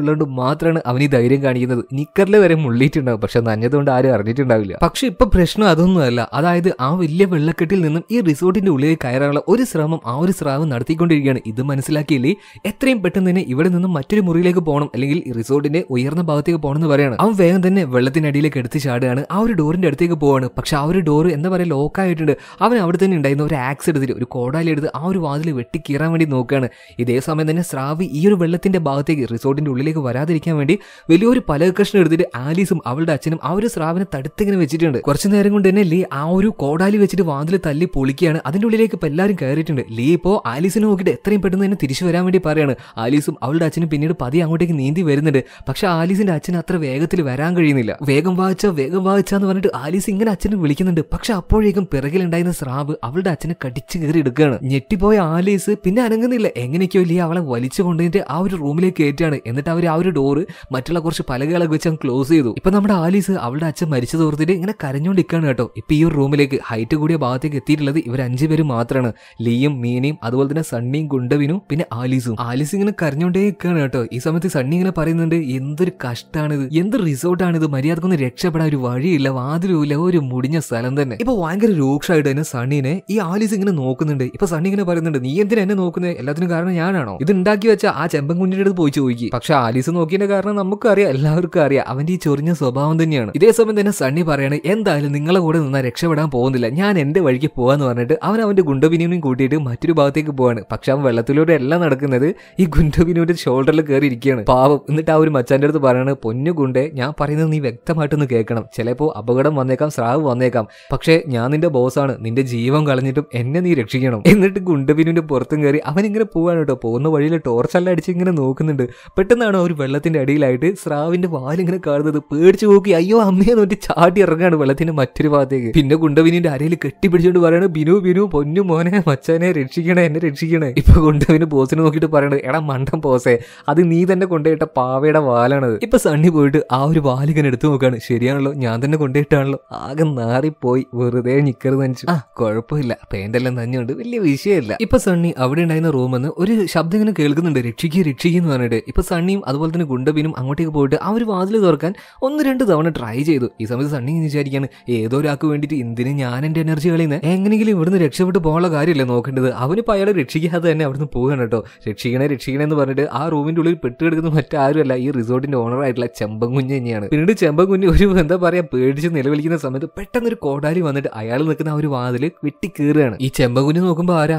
A: ഉള്ളതുകൊണ്ട് മാത്രമാണ് അവൻ ഈ ധൈര്യം കാണിക്കുന്നത് നിക്കറിൽ വരെ മുള്ളിയിട്ടുണ്ടാവും പക്ഷെ നഞ്ഞതുകൊണ്ട് ആരും അറിഞ്ഞിട്ടുണ്ടാവില്ല പക്ഷെ ഇപ്പൊ പ്രശ്നം അതൊന്നുമല്ല അതായത് ആ വലിയ വെള്ളക്കെട്ടിൽ നിന്നും ഈ റിസോർട്ടിന്റെ ഉള്ളിലേക്ക് കയറാനുള്ള ഒരു ശ്രമം ആ ഒരു സ്രാവ് നടത്തിക്കൊണ്ടിരിക്കുകയാണ് ഇത് മനസ്സിലാക്കിയില്ലേ എത്രയും പെട്ടെന്ന് തന്നെ ഇവിടെ നിന്നും മറ്റൊരു മുറിയിലേക്ക് പോകണം അല്ലെങ്കിൽ റിസോർട്ടിന്റെ ഉയർന്ന ഭാഗത്തേക്ക് പോകണമെന്ന് പറയാണ് അവൻ വേഗം തന്നെ വെള്ളത്തിന്റെ അടിയിലേക്ക് എടുത്ത് ചാടുകയാണ് ആ ഒരു ഡോറിന്റെ അടുത്തേക്ക് പോവാണ് പക്ഷെ ആ ഒരു ഡോർ എന്താ പറയുക ആയിട്ടുണ്ട് അവൻ അവിടെ തന്നെ ഉണ്ടായിരുന്ന ഒരു ആക്സ് എടുത്തിട്ട് ഒരു കോടാലി എടുത്ത് ആ ഒരു വാതിൽ വെട്ടി കീറാൻ വേണ്ടി നോക്കുകയാണ് ഇതേ സമയം തന്നെ സ്രാവ് ഈ ഒരു വെള്ളത്തിന്റെ ഭാഗത്തേക്ക് അകത്തേക്ക് റിസോർട്ടിൻ്റെ ഉള്ളിലേക്ക് വരാതിരിക്കാൻ വേണ്ടി വലിയൊരു പലക കഷ്ണം എടുത്തിട്ട് ആലീസും അവളുടെ അച്ഛനും ആ ഒരു സ്രാവിനെ തടുത്തിങ്ങനെ വെച്ചിട്ടുണ്ട് കുറച്ച് നേരം കൊണ്ട് തന്നെ ലീ ആ ഒരു കോടാലി വെച്ചിട്ട് വാതിൽ തല്ലി പൊളിക്കുകയാണ് അതിൻ്റെ ഉള്ളിലേക്ക് ഇപ്പോൾ എല്ലാവരും കയറിയിട്ടുണ്ട് ലീ ഇപ്പോൾ ആലീസിനെ നോക്കിയിട്ട് എത്രയും പെട്ടെന്ന് തന്നെ തിരിച്ചു വരാൻ വേണ്ടി പറയാണ് ആലീസും അവളുടെ അച്ഛനും പിന്നീട് പതി അങ്ങോട്ടേക്ക് നീന്തി വരുന്നുണ്ട് പക്ഷേ ആലീസിൻ്റെ അച്ഛൻ അത്ര വേഗത്തിൽ വരാൻ കഴിയുന്നില്ല വേഗം വായിച്ച വേഗം വായിച്ചാന്ന് പറഞ്ഞിട്ട് ആലീസ് ഇങ്ങനെ അച്ഛനെ വിളിക്കുന്നുണ്ട് പക്ഷെ അപ്പോഴേക്കും പിറകിലുണ്ടായിരുന്ന സ്രാവ് അവളുടെ അച്ഛനെ കടിച്ചു കയറി എടുക്കുകയാണ് ഞെട്ടിപ്പോയ ആലീസ് പിന്നെ അനങ്ങുന്നില്ല എങ്ങനെയൊക്കെയോ ലീ അവളെ വലിച്ചു കൊണ്ടുവന്നിട്ട് ആ ഒരു റൂമിലേക്ക് കയറ്റിയാണ് എന്നിട്ട് അവർ ആ ഒരു ഡോറ് മറ്റുള്ള കുറച്ച് പലകകളൊക്കെ വെച്ച് ക്ലോസ് ചെയ്തു ഇപ്പൊ നമ്മുടെ ആലീസ് അവളുടെ അച്ഛൻ മരിച്ചത് ഓർത്തിട്ട് ഇങ്ങനെ കരഞ്ഞുകൊണ്ടിരിക്കുകയാണ് കേട്ടോ ഇപ്പൊ ഈ ഒരു റൂമിലേക്ക് ഹൈറ്റ് കൂടിയ ഭാഗത്തേക്ക് എത്തിയിട്ടുള്ളത് ഇവർ അഞ്ചു പേര് മാത്രമാണ് ലീയും മീനയും അതുപോലെ തന്നെ സണ്ണിയും ഗുണ്ടവിനും പിന്നെ ആലീസും ആലീസ് ഇങ്ങനെ കരഞ്ഞുകൊണ്ടേ നിൽക്കുകയാണ് കേട്ടോ ഈ സമയത്ത് സണ്ണി ഇങ്ങനെ പറയുന്നുണ്ട് എന്തൊരു ഇത് എന്ത് റിസോർട്ടാണിത് മര്യാദക്കൊന്നും രക്ഷപ്പെടാൻ ഒരു വഴിയില്ല വാതിലുമില്ല ഒരു മുടിഞ്ഞ സ്ഥലം തന്നെ ഇപ്പൊ ഭയങ്കര രൂക്ഷമായിട്ട് തന്നെ സണ്ണിനെ ഈ ആലീസ് ഇങ്ങനെ നോക്കുന്നുണ്ട് ഇപ്പൊ സണ്ണി ഇങ്ങനെ പറയുന്നുണ്ട് നീ എന്തിനാ എന്നെ നോക്കുന്നത് എല്ലാത്തിനും കാരണം ഞാനാണോ ഇത് ഉണ്ടാക്കി വെച്ച ആ ചെമ്പൻ കുഞ്ഞിന്റെ അടുത്ത് പോയി ചോദിക്കും പക്ഷെ ആലീസ് നോക്കിയതിന്റെ കാരണം നമുക്കറിയാം എല്ലാവർക്കും അറിയാം അവന്റെ ഈ ചൊറിഞ്ഞ സ്വഭാവം തന്നെയാണ് ഇതേ സമയം തന്നെ സണ്ണി പറയാണ് എന്തായാലും നിങ്ങളെ കൂടെ നിന്നാ രക്ഷപ്പെടാൻ പോകുന്നില്ല ഞാൻ എന്റെ വഴിക്ക് പോവാന്ന് പറഞ്ഞിട്ട് അവൻ അവന്റെ ഗുണ്ടബിനുവിനെയും കൂട്ടിയിട്ട് മറ്റൊരു ഭാഗത്തേക്ക് പോവാണ് പക്ഷെ അവൻ വെള്ളത്തിലൂടെ എല്ലാം നടക്കുന്നത് ഈ ഗുണ്ടബിനുവിന്റെ ഷോൾഡറിൽ കയറി ഇരിക്കുകയാണ് പാവം എന്നിട്ട് ആ ഒരു മച്ചാന്റെ അടുത്ത് പറയാണ് പൊന്നു ഗുണ്ടേ ഞാൻ പറയുന്നത് നീ വ്യക്തമായിട്ടൊന്ന് കേൾക്കണം ചിലപ്പോൾ അപകടം വന്നേക്കാം സ്രാവ് വന്നേക്കാം പക്ഷേ ഞാൻ നിന്റെ ബോസാണ് നിന്റെ ജീവൻ കളഞ്ഞിട്ടും എന്നെ നീ രക്ഷിക്കണം എന്നിട്ട് ഗുണ്ടബിനുവിന്റെ പുറത്തും കയറി അവൻ ഇങ്ങനെ പോവാണ് കേട്ടോ പോകുന്ന വഴിയിൽ ടോർച്ചല്ല അടിച്ച് ഇങ്ങനെ നോക്കുന്നുണ്ട് കാണുന്നുണ്ട് പെട്ടെന്നാണ് ഒരു വെള്ളത്തിൻ്റെ അടിയിലായിട്ട് സ്രാവിൻ്റെ വാലിങ്ങനെ കാണുന്നത് പേടിച്ചു നോക്കി അയ്യോ അമ്മയെന്ന് പറ്റി ചാടി ഇറങ്ങുകയാണ് വെള്ളത്തിൻ്റെ മറ്റൊരു ഭാഗത്തേക്ക് പിന്നെ ഗുണ്ടവിനിൻ്റെ അരയിൽ കെട്ടിപ്പിടിച്ചുകൊണ്ട് പറയാണ് ബിനു ബിനു പൊന്നു മോനെ മച്ചാനെ രക്ഷിക്കണേ എന്നെ രക്ഷിക്കണേ ഇപ്പൊ ഗുണ്ടവിന് ബോസിനെ നോക്കിയിട്ട് പറയണത് എടാ മണ്ടം പോസേ അത് നീ തന്നെ കൊണ്ടുപോയിട്ട പാവയുടെ വാലാണത് ഇപ്പൊ സണ്ണി പോയിട്ട് ആ ഒരു വാലിങ്ങനെ എടുത്തു നോക്കുകയാണ് ശരിയാണല്ലോ ഞാൻ തന്നെ കൊണ്ടുപോയിട്ടാണല്ലോ ആകെ നാറിപ്പോയി വെറുതെ നിക്കരുത് അനിച്ചു ആ കുഴപ്പമില്ല പേന്റെല്ലാം നനഞ്ഞുണ്ട് വലിയ വിഷയമില്ല ഇപ്പൊ സണ്ണി അവിടെ ഉണ്ടായിരുന്ന റൂമെന്ന് ഒരു ശബ്ദം ഇങ്ങനെ കേൾക്കുന്നുണ്ട് രക്ഷിക്കുക രക്ഷിക്കുക എന്ന് പോകാനിടെ ഇപ്പോൾ സണ്ണിയും അതുപോലെ തന്നെ ഗുണ്ടബിനും അങ്ങോട്ടേക്ക് പോയിട്ട് ആ ഒരു വാതിൽ തുറക്കാൻ ഒന്ന് രണ്ട് തവണ ട്രൈ ചെയ്തു ഈ സമയത്ത് സണ്ണി വിചാരിക്കാണ് ഏതോ ഒരാൾക്ക് വേണ്ടിയിട്ട് എന്തിനു ഞാൻ എന്റെ എനർജി കളയുന്നത് എങ്ങനെയെങ്കിലും ഇവിടുന്ന് രക്ഷപ്പെട്ട് പോകാനുള്ള കാര്യമല്ലേ നോക്കേണ്ടത് അവനിപ്പോ അയാളെ രക്ഷിക്കാതെ തന്നെ അവിടുന്ന് പോകണം കേട്ടോ രക്ഷിക്കണേ രക്ഷിക്കണേ എന്ന് പറഞ്ഞിട്ട് ആ റൂമിന്റെ ഉള്ളിൽ പെട്ടുകിടക്കുന്ന മറ്റാരുമല്ല ഈ റിസോർട്ടിന്റെ ഓണർ ആയിട്ടുള്ള കുഞ്ഞ് തന്നെയാണ് പിന്നീട് ചെമ്പൻ ഒരു എന്താ പറയാ പേടിച്ച് നിലവിളിക്കുന്ന സമയത്ത് പെട്ടെന്ന് ഒരു കോടാലി വന്നിട്ട് അയാൾ നിൽക്കുന്ന ആ ഒരു വാതിൽ വെട്ടി കീറുകയാണ് ഈ ചെമ്പൻ നോക്കുമ്പോൾ ആരാ